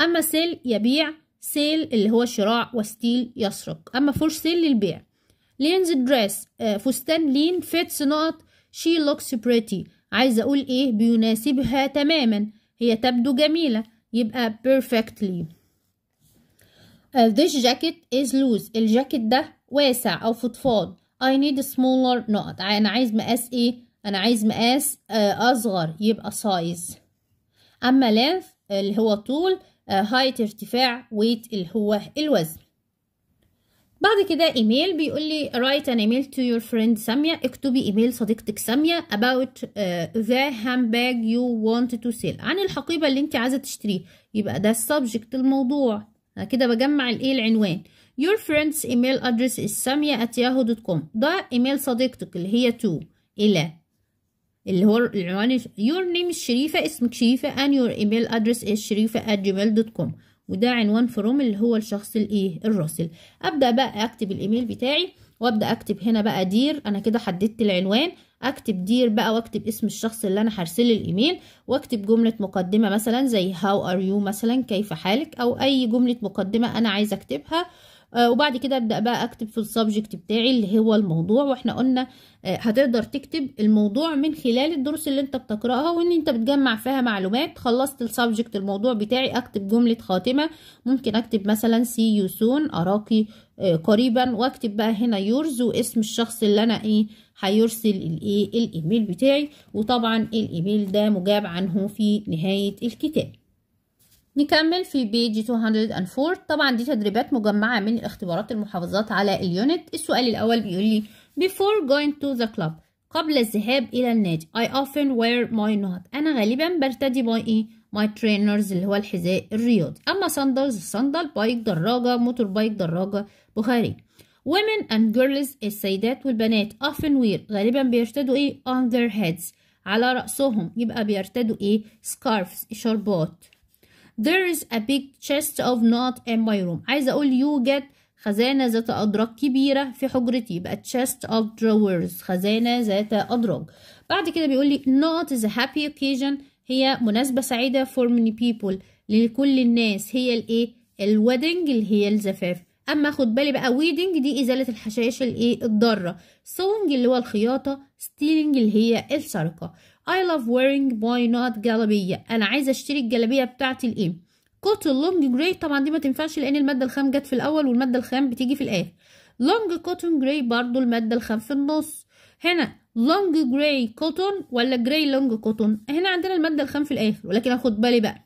أما سيل يبيع سيل اللي هو شراء وستيل يسرق أما فور سيل للبيع لينز دريس آه، فستان لين فيتس نقط شي لوكس بريتي عايزة أقول إيه بيناسبها تماما هي تبدو جميلة يبقى perfectly آه، this jacket is loose الجاكيت ده واسع أو فضفاض I need smaller نقط أنا عايز مقاس إيه أنا عايز مقاس آه، أصغر يبقى size أما length اللي هو طول هايت آه، ارتفاع ويت اللي هو الوزن بعد كده ايميل بيقول لي write an email to your friend سامية اكتبي ايميل صديقتك سامية about آه، the handbag you want to sell عن الحقيبة اللي انت عايزة تشتريه يبقى ده السبجكت الموضوع انا كده بجمع الايه العنوان your friend's email address is samia at yahoo.com ده ايميل صديقتك اللي هي to الى اللي هو العنوان يور نيم شريفة اسمك شريفة and your email address is شريفة at gmail dot com وده عنوان فروم اللي هو الشخص الايه الراسل ابدا بقى اكتب الايميل بتاعي وابدا اكتب هنا بقى دير انا كده حددت العنوان اكتب دير بقى واكتب اسم الشخص اللي انا هرسل الايميل واكتب جمله مقدمه مثلا زي هاو ار يو مثلا كيف حالك او اي جمله مقدمه انا عايزه اكتبها آه، وبعد كده ابدا بقى اكتب في السبجكت بتاعي اللي هو الموضوع واحنا قلنا آه، هتقدر تكتب الموضوع من خلال الدروس اللي انت بتقراها وان انت بتجمع فيها معلومات خلصت السبجكت الموضوع بتاعي اكتب جمله خاتمه ممكن اكتب مثلا سي يو سون اراكي آه، قريبا واكتب بقى هنا يورز واسم الشخص اللي انا ايه هيرسل الايه الايميل بتاعي وطبعا الايميل ده مجاب عنه في نهايه الكتاب نكمل في بيج 204 طبعا دي تدريبات مجمعة من اختبارات المحافظات على اليونت السؤال الأول بيقول لي before going to the club قبل الذهاب إلى النادي I often wear my not أنا غالبا برتدي my إيه e، my trainers اللي هو الحذاء الرياضي أما sandals الصندل بايك دراجة موتور بايك دراجة بخاري women and girls السيدات والبنات often wear غالبا بيرتدوا إيه on their heads على رأسهم يبقى بيرتدوا إيه scarves شربات There is a big chest of not in my room عايزة أقول يوجد خزانة ذات أدراج كبيرة في حجرتي يبقى chest of drawers خزانة ذات أدراج بعد كده بيقول لي not is a happy occasion هي مناسبة سعيدة for many people لكل الناس هي الايه الودنج اللي هي الزفاف اما خد بالي بقى ويدنج دي ازالة الحشائش الايه الضارة سونج اللي هو الخياطة ستيلنج اللي هي السرقة I love wearing why not جلابية أنا عايزة أشتري الجلابية بتاعتي لإيه cotton long gray طبعا دي ما تنفعش لأن المادة الخام جت في الأول والمادة الخام بتيجي في الآخر long cotton gray برضو المادة الخام في النص هنا long gray cotton ولا gray long cotton هنا عندنا المادة الخام في الآخر ولكن أخد بالي بقى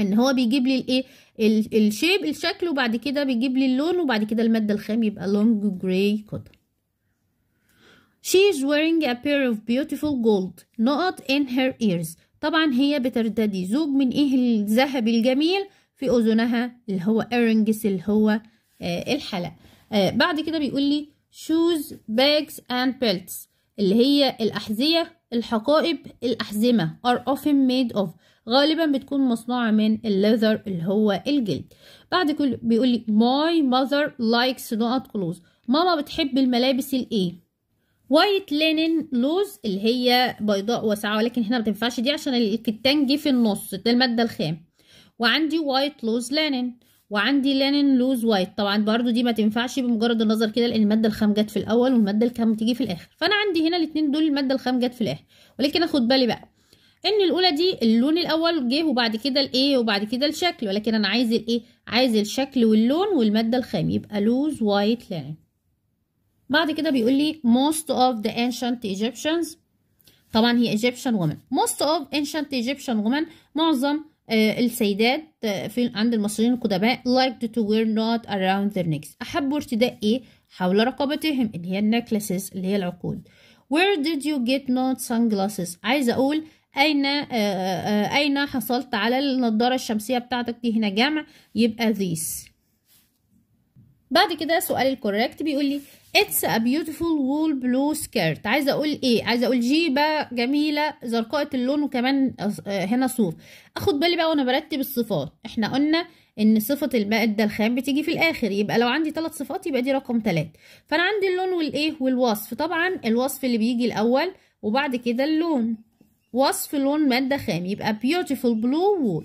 ان هو بيجيب لي الايه الشيب الشكل وبعد كده بيجيب لي اللون وبعد كده الماده الخام يبقى لونج جراي كوتون She is wearing a pair of beautiful gold نقط in her ears طبعا هي بترتدي زوج من ايه الذهب الجميل في اذنها اللي هو earrings اللي هو آه الحلق آه بعد كده بيقول لي shoes bags and belts اللي هي الأحذية الحقائب الأحزمة are often made of غالبا بتكون مصنوعة من الليذر اللي هو الجلد بعد كل بيقول لي my mother likes نقط كلوز ماما بتحب الملابس الايه وايت لينن لوز اللي هي بيضاء واسعه ولكن هنا بتنفعش دي عشان الكتان جه في النص ده الماده الخام وعندي وايت لوز لينن وعندي لينن لوز وايت طبعا برضو دي ما تنفعش بمجرد النظر كده لان الماده الخام جت في الاول والماده الخام تيجي في الاخر فانا عندي هنا الاتنين دول الماده الخام جت في الاخر ولكن اخد بالي بقى ان الاولى دي اللون الاول جه وبعد كده الايه وبعد كده الشكل ولكن انا عايز الايه عايز الشكل واللون والماده الخام يبقى لوز وايت لينن بعد كده بيقول لي most of the ancient Egyptians طبعا هي Egyptian women most of ancient Egyptian women معظم آه، السيدات آه، في عند المصريين القدماء liked to wear not around their necks أحبوا ارتداء إيه حول رقبتهم اللي هي necklaces اللي هي العقود where did you get not sunglasses عايزة أقول أين آه، أين حصلت على النضارة الشمسية بتاعتك دي هنا جمع يبقى these بعد كده سؤال الكوريكت بيقول لي It's a beautiful wool blue skirt عايزة أقول إيه؟ عايزة أقول جيبة جميلة زرقاءة اللون وكمان هنا صوف أخد بالي بقى وأنا برتب الصفات إحنا قلنا إن صفة المادة الخام بتيجي في الآخر يبقى لو عندي ثلاث صفات يبقى دي رقم ثلاث فأنا عندي اللون والإيه والوصف طبعا الوصف اللي بيجي الأول وبعد كده اللون وصف لون مادة خام يبقى beautiful blue wool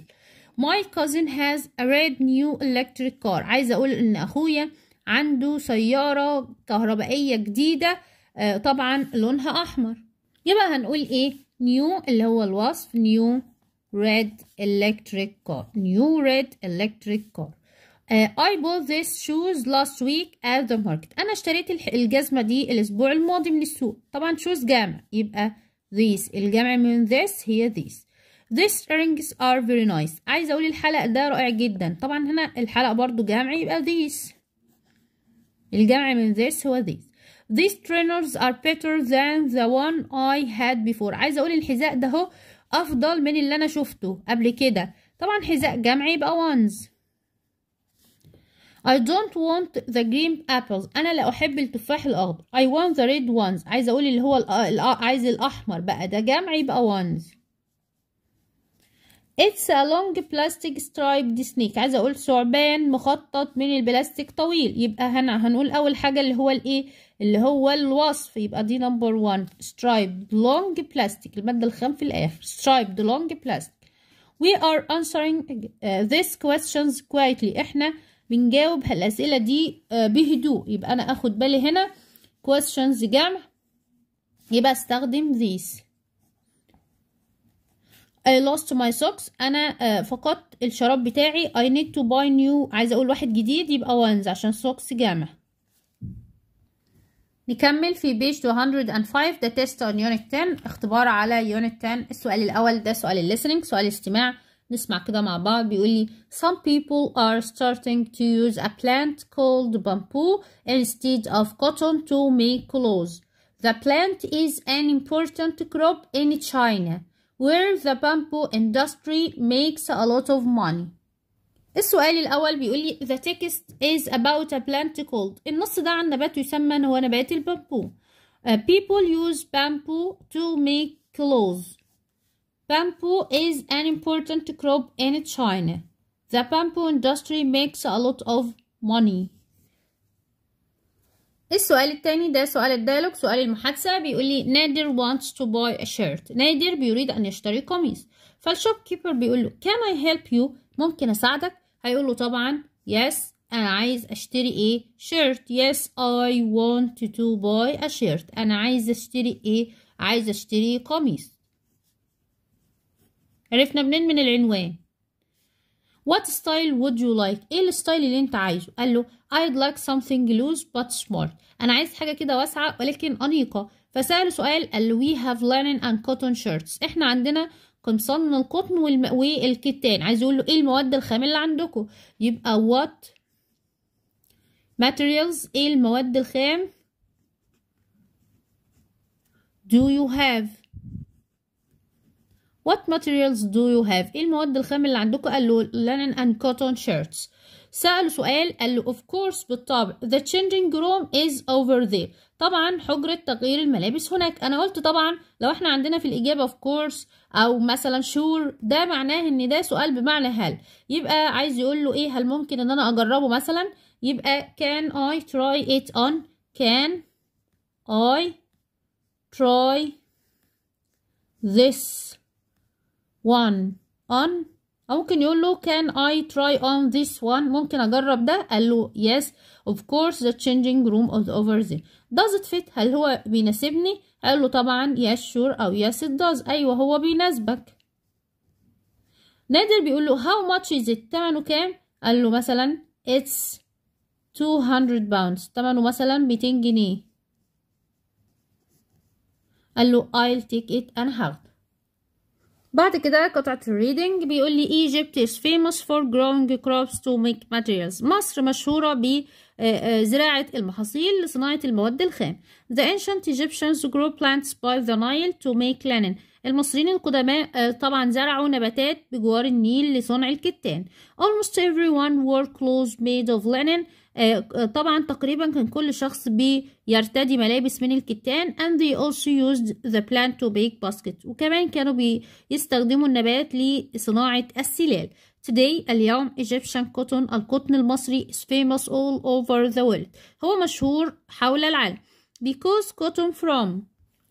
My cousin has a red new electric car عايزة أقول إن أخويا عنده سيارة كهربائية جديدة آه، طبعا لونها أحمر يبقى هنقول إيه نيو اللي هو الوصف نيو ريد electric car new red electric car uh, I bought these shoes last week at the market أنا اشتريت الجزمة دي الأسبوع الماضي من السوق طبعا shoes جامع يبقى these الجامع من this هي these these earrings are very nice عايزة أقول الحلق ده رائع جدا طبعا هنا الحلق برضو جامع يبقى these الجمع من this هو this these trainers are better than the one I had before عايزة أقول الحذاء ده هو أفضل من اللي أنا شفته قبل كده طبعا حذاء جمعي يبقى ones I don't want the green apples أنا لا أحب التفاح الأخضر I want the red ones عايزة أقول اللي هو الأ... الأ... عايز الأحمر بقى ده جمع يبقى ones It's a long plastic striped snake عايزة أقول ثعبان مخطط من البلاستيك طويل يبقى هنا هنقول أول حاجة اللي هو الإيه اللي هو الوصف يبقى دي نمبر 1 striped long plastic المادة الخام في الآخر striped long plastic We are answering uh, these questions quietly احنا بنجاوب الأسئلة دي uh, بهدوء يبقى أنا أخد بالي هنا questions جمع يبقى استخدم these I lost my socks انا فقدت الشراب بتاعي I need to buy new عايز اقول واحد جديد يبقى ones عشان socks جامع نكمل في page 205 The test on unit 10 اختبار على unit 10 السؤال الاول ده سؤال listening. سؤال استماع نسمع كده مع بعض بيقول لي some people are starting to use a plant called bamboo instead of cotton to make clothes the plant is an important crop in China where the bamboo industry makes a lot of money السؤال الأول بيقول لي the text is about a plant called النص ده عن نبات يسمى هو نبات البامبو uh, people use bamboo to make clothes bamboo is an important crop in China the bamboo industry makes a lot of money السؤال التاني ده سؤال الديالوج سؤال المحادثة بيقول لي نادر wants to buy a shirt نادر بيريد أن يشتري قميص فالشوب كيبر بيقول له can I help you ممكن أساعدك هيقول له طبعا yes أنا عايز أشتري إيه shirt yes I want to buy a shirt أنا عايز أشتري إيه عايز أشتري قميص عرفنا منين من العنوان what style would you like ايه الستايل اللي انت عايزه قال له I'd like something loose but smart انا عايز حاجه كده واسعه ولكن انيقه فسأله سؤال قال له we have linen and cotton shirts احنا عندنا قمصان من القطن والكتان عايز يقول له ايه المواد الخام اللي عندكم يبقى what materials ايه المواد الخام do you have What materials do you have؟ ايه المواد الخام اللي عندكم؟ قال له linen and cotton shirts. سأله سؤال قال له of course بالطبع the changing room is over there. طبعا حجرة تغيير الملابس هناك. أنا قلت طبعا لو احنا عندنا في الإجابة of course أو مثلا sure ده معناه إن ده سؤال بمعنى هل. يبقى عايز يقول له إيه هل ممكن إن أنا أجربه مثلا؟ يبقى can I try it on؟ can I try this one on ممكن يقول له can I try on this one ممكن اجرب ده قال له yes of course the changing room is over there does it fit هل هو بيناسبني قال له طبعا yes sure او oh, yes it does ايوه هو بيناسبك نادر بيقول له how much is it تمنه كام قال له مثلا it's 200 pounds تمنه مثلا 200 جنيه قال له I'll take it and have بعد كده قطعة الريدنج بيقول لي Egypt is famous for growing crops to make materials مصر مشهورة بزراعة المحاصيل لصناعة المواد الخام The ancient Egyptians grew plants by the Nile to make linen المصريين القدماء طبعا زرعوا نباتات بجوار النيل لصنع الكتان Almost everyone wore clothes made of linen طبعا تقريبا كان كل شخص بيرتدي ملابس من الكتان and they also used the plant to bake baskets وكمان كانوا بيستخدموا النبات لصناعة السلال today اليوم Egyptian cotton القطن المصري is famous all over the world هو مشهور حول العالم because cotton from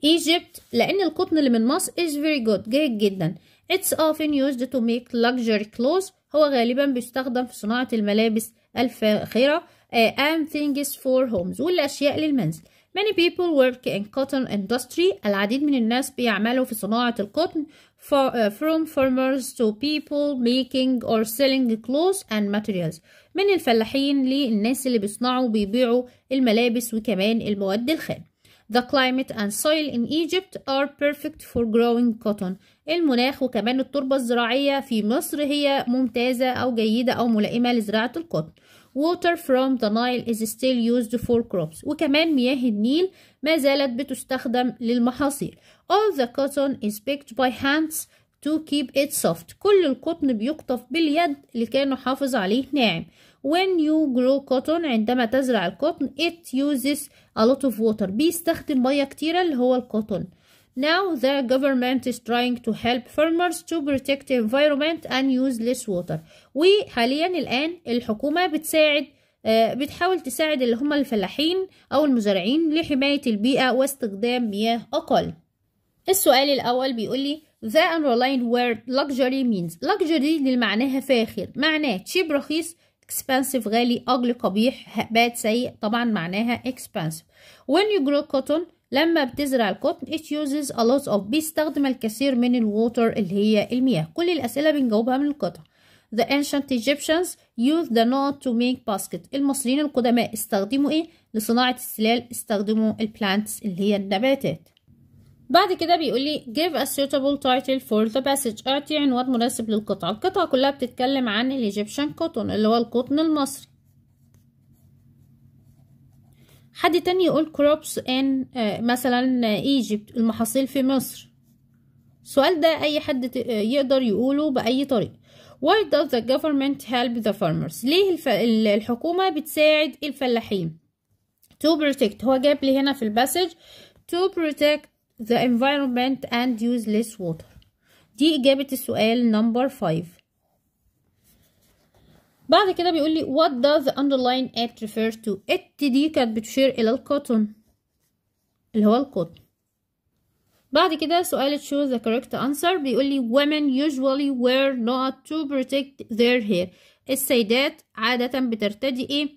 Egypt لأن القطن اللي من مصر is very good جيد جدا it's often used to make luxury clothes هو غالبا بيستخدم في صناعة الملابس الفاخرة آه، and things for homes والأشياء للمنزل Many people work in cotton industry العديد من الناس بيعملوا في صناعة القطن آه، from farmers to people making or selling clothes and materials من الفلاحين للناس اللي بيصنعوا وبيبيعوا الملابس وكمان المواد الخام The climate and soil in Egypt are perfect for growing cotton. المناخ وكمان التربة الزراعية في مصر هي ممتازة أو جيدة أو ملائمة لزراعة القطن. Water from the Nile is still used for crops. وكمان مياه النيل ما زالت بتستخدم للمحاصيل. All the cotton is picked by hands to keep it soft. كل القطن بيقطف باليد لكي نحافظ عليه ناعم. When you grow cotton عندما تزرع القطن it uses a lot of water بيستخدم مية كتيرة اللي هو القطن Now the government is trying to help farmers to protect the environment and use less water وحاليا الآن الحكومة بتساعد آه، بتحاول تساعد اللي هم الفلاحين أو المزارعين لحماية البيئة واستخدام مياه أقل السؤال الأول بيقول لي The underlying word luxury means luxury اللي معناها فاخر معناه شيء رخيص expensive غالي ugly قبيح bad سيء طبعا معناها expensive when you grow cotton لما بتزرع القطن it uses a lot of بيستخدم الكثير من الووتر اللي هي المياه كل الأسئلة بنجاوبها من القطع The ancient Egyptians used the knot to make basket المصريين القدماء استخدموا ايه لصناعة السلال استخدموا البلانتس اللي هي النباتات بعد كده بيقول لي give a suitable title for the passage اعطي عنوان مناسب للقطعة القطعة كلها بتتكلم عن الايجيبشن كوتون اللي هو القطن المصري حد تاني يقول crops in آه، مثلا ايجيبت المحاصيل في مصر السؤال ده اي حد آه، يقدر يقوله باي طريقه why does the government help the farmers ليه الف... الحكومه بتساعد الفلاحين to protect هو جاب لي هنا في الباسج to protect the environment and use less water دي إجابة السؤال number 5 بعد كده بيقول لي what does the underline at refer to it دي كانت بتشير إلى القطن اللي هو القطن بعد كده سؤال choose the correct answer بيقول لي women usually wear not to protect their hair السيدات عادة بترتدي ايه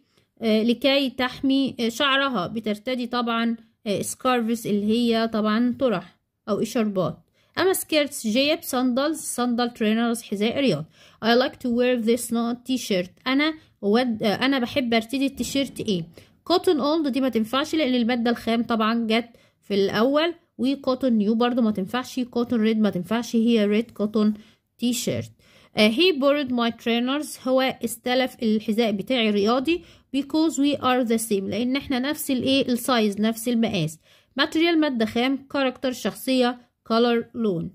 آه لكي تحمي شعرها بترتدي طبعا سكارفز آه، اللي هي طبعا طرح أو إشاربات أما سكيرتس جيب صندلز صندل ترينرز حذاء رياض I like to wear this not t-shirt أنا ود... آه، أنا بحب أرتدي التيشيرت إيه كوتون أولد دي ما تنفعش لأن المادة الخام طبعا جت في الأول وكوتون نيو برضو ما تنفعش كوتون ريد ما تنفعش هي ريد كوتون تي شيرت هي بورد ماي ترينرز هو استلف الحذاء بتاعي الرياضي because we are the same لأن احنا نفس الايه السايز نفس المقاس material مادة خام character شخصية color لون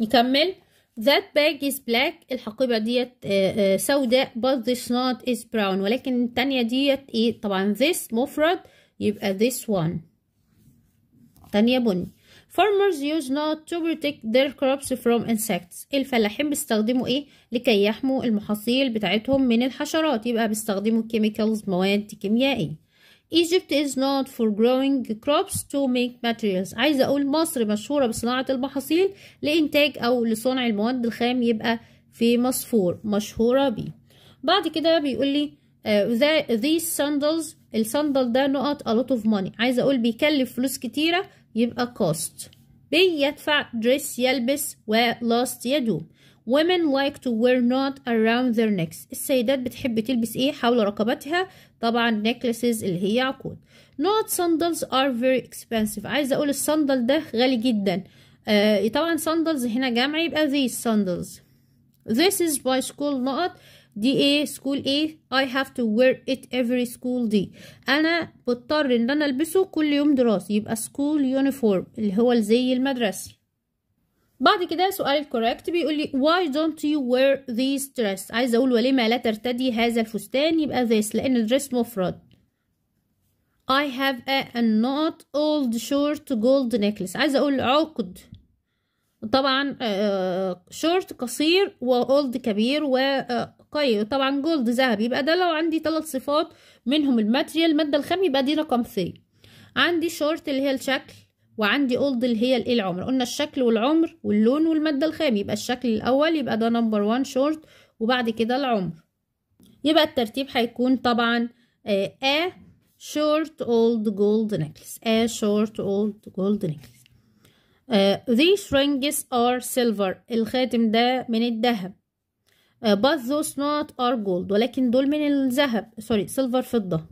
نكمل that bag is black الحقيبة ديت آه، آه، سوداء but this not is brown ولكن التانية ديت ايه طبعا this مفرد يبقى this one تانية بني farmers use not to protect their crops from insects الفلاحين بيستخدموا ايه لكي يحموا المحاصيل بتاعتهم من الحشرات يبقى بيستخدموا chemicals مواد كيميائية Egypt is not for growing crops to make materials عايزة أقول مصر مشهورة بصناعة المحاصيل لإنتاج أو لصنع المواد الخام يبقى في مصفور مشهورة بيه بعد كده بيقول لي uh, these sandals الصندل ده نقط a lot of money عايزة أقول بيكلف فلوس كتيرة يبقى cost B يدفع dress يلبس و last يدوم women like to wear not around their necks السيدات بتحب تلبس ايه حول رقبتها طبعا necklaces اللي هي عقود not sandals are very expensive عايز اقول الصندل ده غالي جدا آه طبعا sandals هنا جمع يبقى these sandals this is by school not دي ايه سكول ايه I have to wear it every school day أنا بضطر إن أنا ألبسه كل يوم دراسي يبقى school uniform اللي هو الزي المدرسي بعد كده سؤال correct بيقول لي why don't you wear this dress عايز أقول ولما لا ترتدي هذا الفستان يبقى this لأن dress مفرد I have a, a not old short gold necklace عايز أقول عقد طبعا شورت آه، آه، قصير old كبير و آه، طيب طبعا جولد ذهب يبقى ده لو عندي ثلاث صفات منهم الماتريال الماده الخام يبقى دي رقم 3 عندي شورت اللي هي الشكل وعندي اولد اللي هي الايه العمر قلنا الشكل والعمر واللون والمادة الخام يبقى الشكل الاول يبقى ده نمبر 1 شورت وبعد كده العمر يبقى الترتيب هيكون طبعا آه آه short old gold necklace a short old gold necklace uh, these rings are silver الخاتم ده من الذهب Uh, but those not are gold ولكن دول من الذهب سوري سيلفر فضة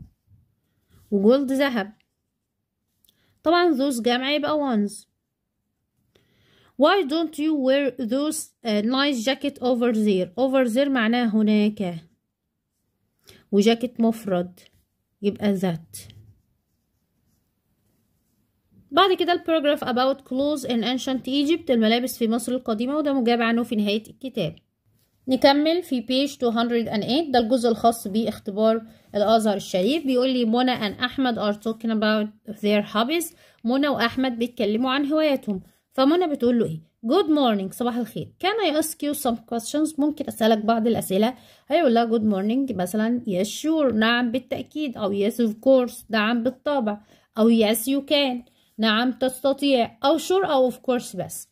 وجولد ذهب طبعا those جمع يبقى ones why don't you wear those uh, nice jacket over there over there معناه هناك وجاكيت مفرد يبقى that بعد كده الباراجراف about clothes in ancient Egypt الملابس في مصر القديمة وده مجاب عنه في نهاية الكتاب نكمل في بيج 208 ده الجزء الخاص باختبار الازهر الشريف بيقول لي منى ان احمد ار توكن اباوت ذير هوبيز منى واحمد بيتكلموا عن هواياتهم فمنى بتقول له ايه جود مورنينج صباح الخير كان اي اسك يو سم كويستشنز ممكن اسالك بعض الاسئله هيقول لها جود مورنينج مثلا يس شور نعم بالتاكيد او يس اوف كورس نعم بالطبع او يس يو كان نعم تستطيع او شور او اوف كورس بس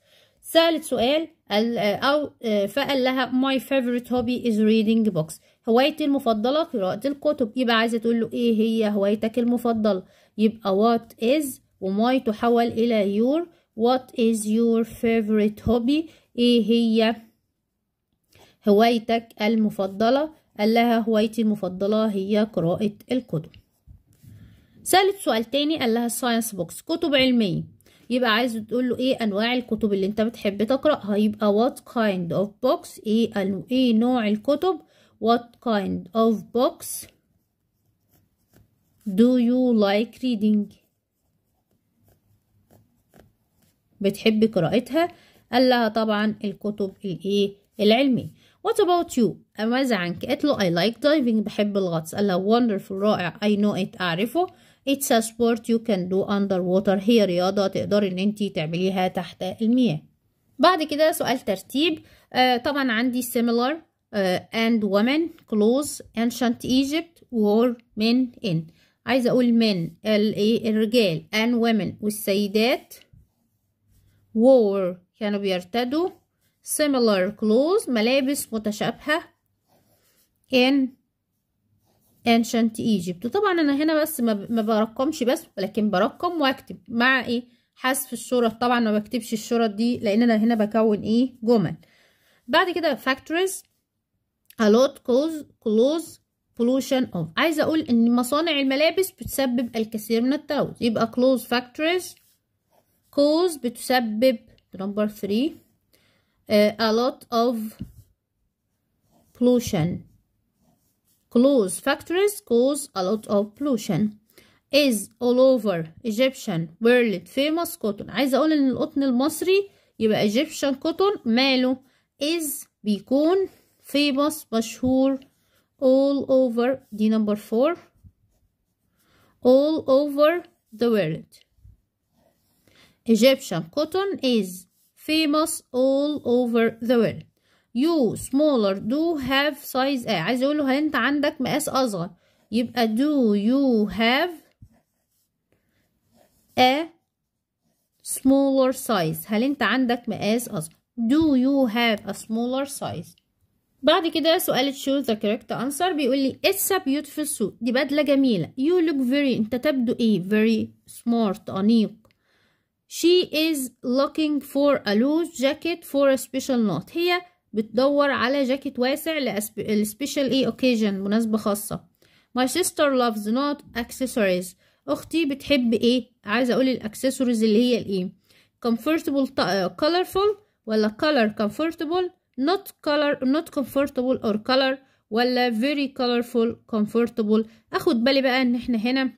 سألت سؤال آه، أو آه، فقال لها my favorite hobby is reading books هوايتي المفضلة قراءة الكتب يبقى عايزة تقول له إيه هي هوايتك المفضلة يبقى what is وماي تحول إلى your what is your favorite hobby إيه هي هوايتك المفضلة قال لها هوايتي المفضلة هي قراءة الكتب سألت سؤال تاني قال لها science books كتب علمية يبقى عايز تقول له ايه انواع الكتب اللي انت بتحب تقراها يبقى what kind of books ايه أنو... ايه نوع الكتب what kind of books do you like reading بتحب قراءتها قال لها طبعا الكتب الايه العلميه What about you؟ ماذا عنك؟ قالت له I like diving بحب الغطس قال لها wonderful رائع I know it أعرفه It's a sport you can do underwater هي رياضة تقدري ان انت تعمليها تحت المياه بعد كده سؤال ترتيب آه طبعا عندي similar آه and women clothes ancient Egypt war men in عايزة اقول men الرجال and women والسيدات war كانوا بيرتدوا similar clothes ملابس متشابهة in ancient Egypt طبعا انا هنا بس ما برقمش بس ولكن برقم واكتب مع ايه حذف الشرط طبعا ما بكتبش الشرط دي لان انا هنا بكون ايه جمل بعد كده factories a lot cause close pollution of عايزه اقول ان مصانع الملابس بتسبب الكثير من التلوث يبقى close factories cause بتسبب number 3 uh, آه، a lot of pollution Clothes factories cause a lot of pollution is all over Egyptian world famous cotton عايزة أقول إن القطن المصري يبقى Egyptian cotton ماله is بيكون famous مشهور all over دي number four all over the world Egyptian cotton is famous all over the world you smaller do have size a عايز اقول هل انت عندك مقاس اصغر يبقى do you have a smaller size هل انت عندك مقاس اصغر do you have a smaller size بعد كده سؤال choose the correct answer بيقول لي it's a beautiful suit دي بدلة جميلة you look very انت تبدو ايه very smart أنيق she is looking for a loose jacket for a special night. هي بتدور على جاكيت واسع لسبيشال ايه اوكيجن مناسبه خاصه ماي سيستر لافز نوت اكسسوارز اختي بتحب ايه عايزه اقول الاكسسوارز اللي هي الايه كومفورتبل كولرفول ولا كولر كومفورتبل نوت كولر نوت كومفورتبل اور كولر ولا فيري كولرفول كومفورتبل اخد بالي بقى ان احنا هنا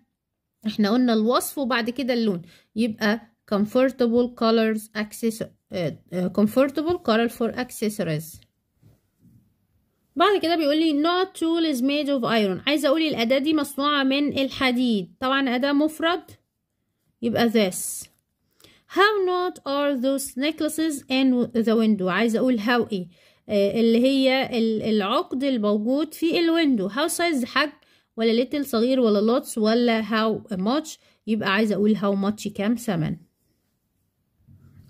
احنا قلنا الوصف وبعد كده اللون يبقى كومفورتبل كولرز اكسسوارز آه، آه، comfortable color for accessories بعد كده بيقول لي not tool is made of iron عايزه اقول الاداه دي مصنوعه من الحديد طبعا اداه مفرد يبقى this how not are those necklaces in the window عايزه اقول how ايه آه، اللي هي العقد الموجود في الويندو how size حجم ولا little صغير ولا lots ولا how much يبقى عايزه اقول how much كام ثمن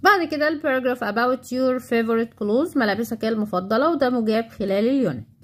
بعد كده الباراجراف about your favorite clothes ملابسك المفضلة وده مجاب خلال اليونت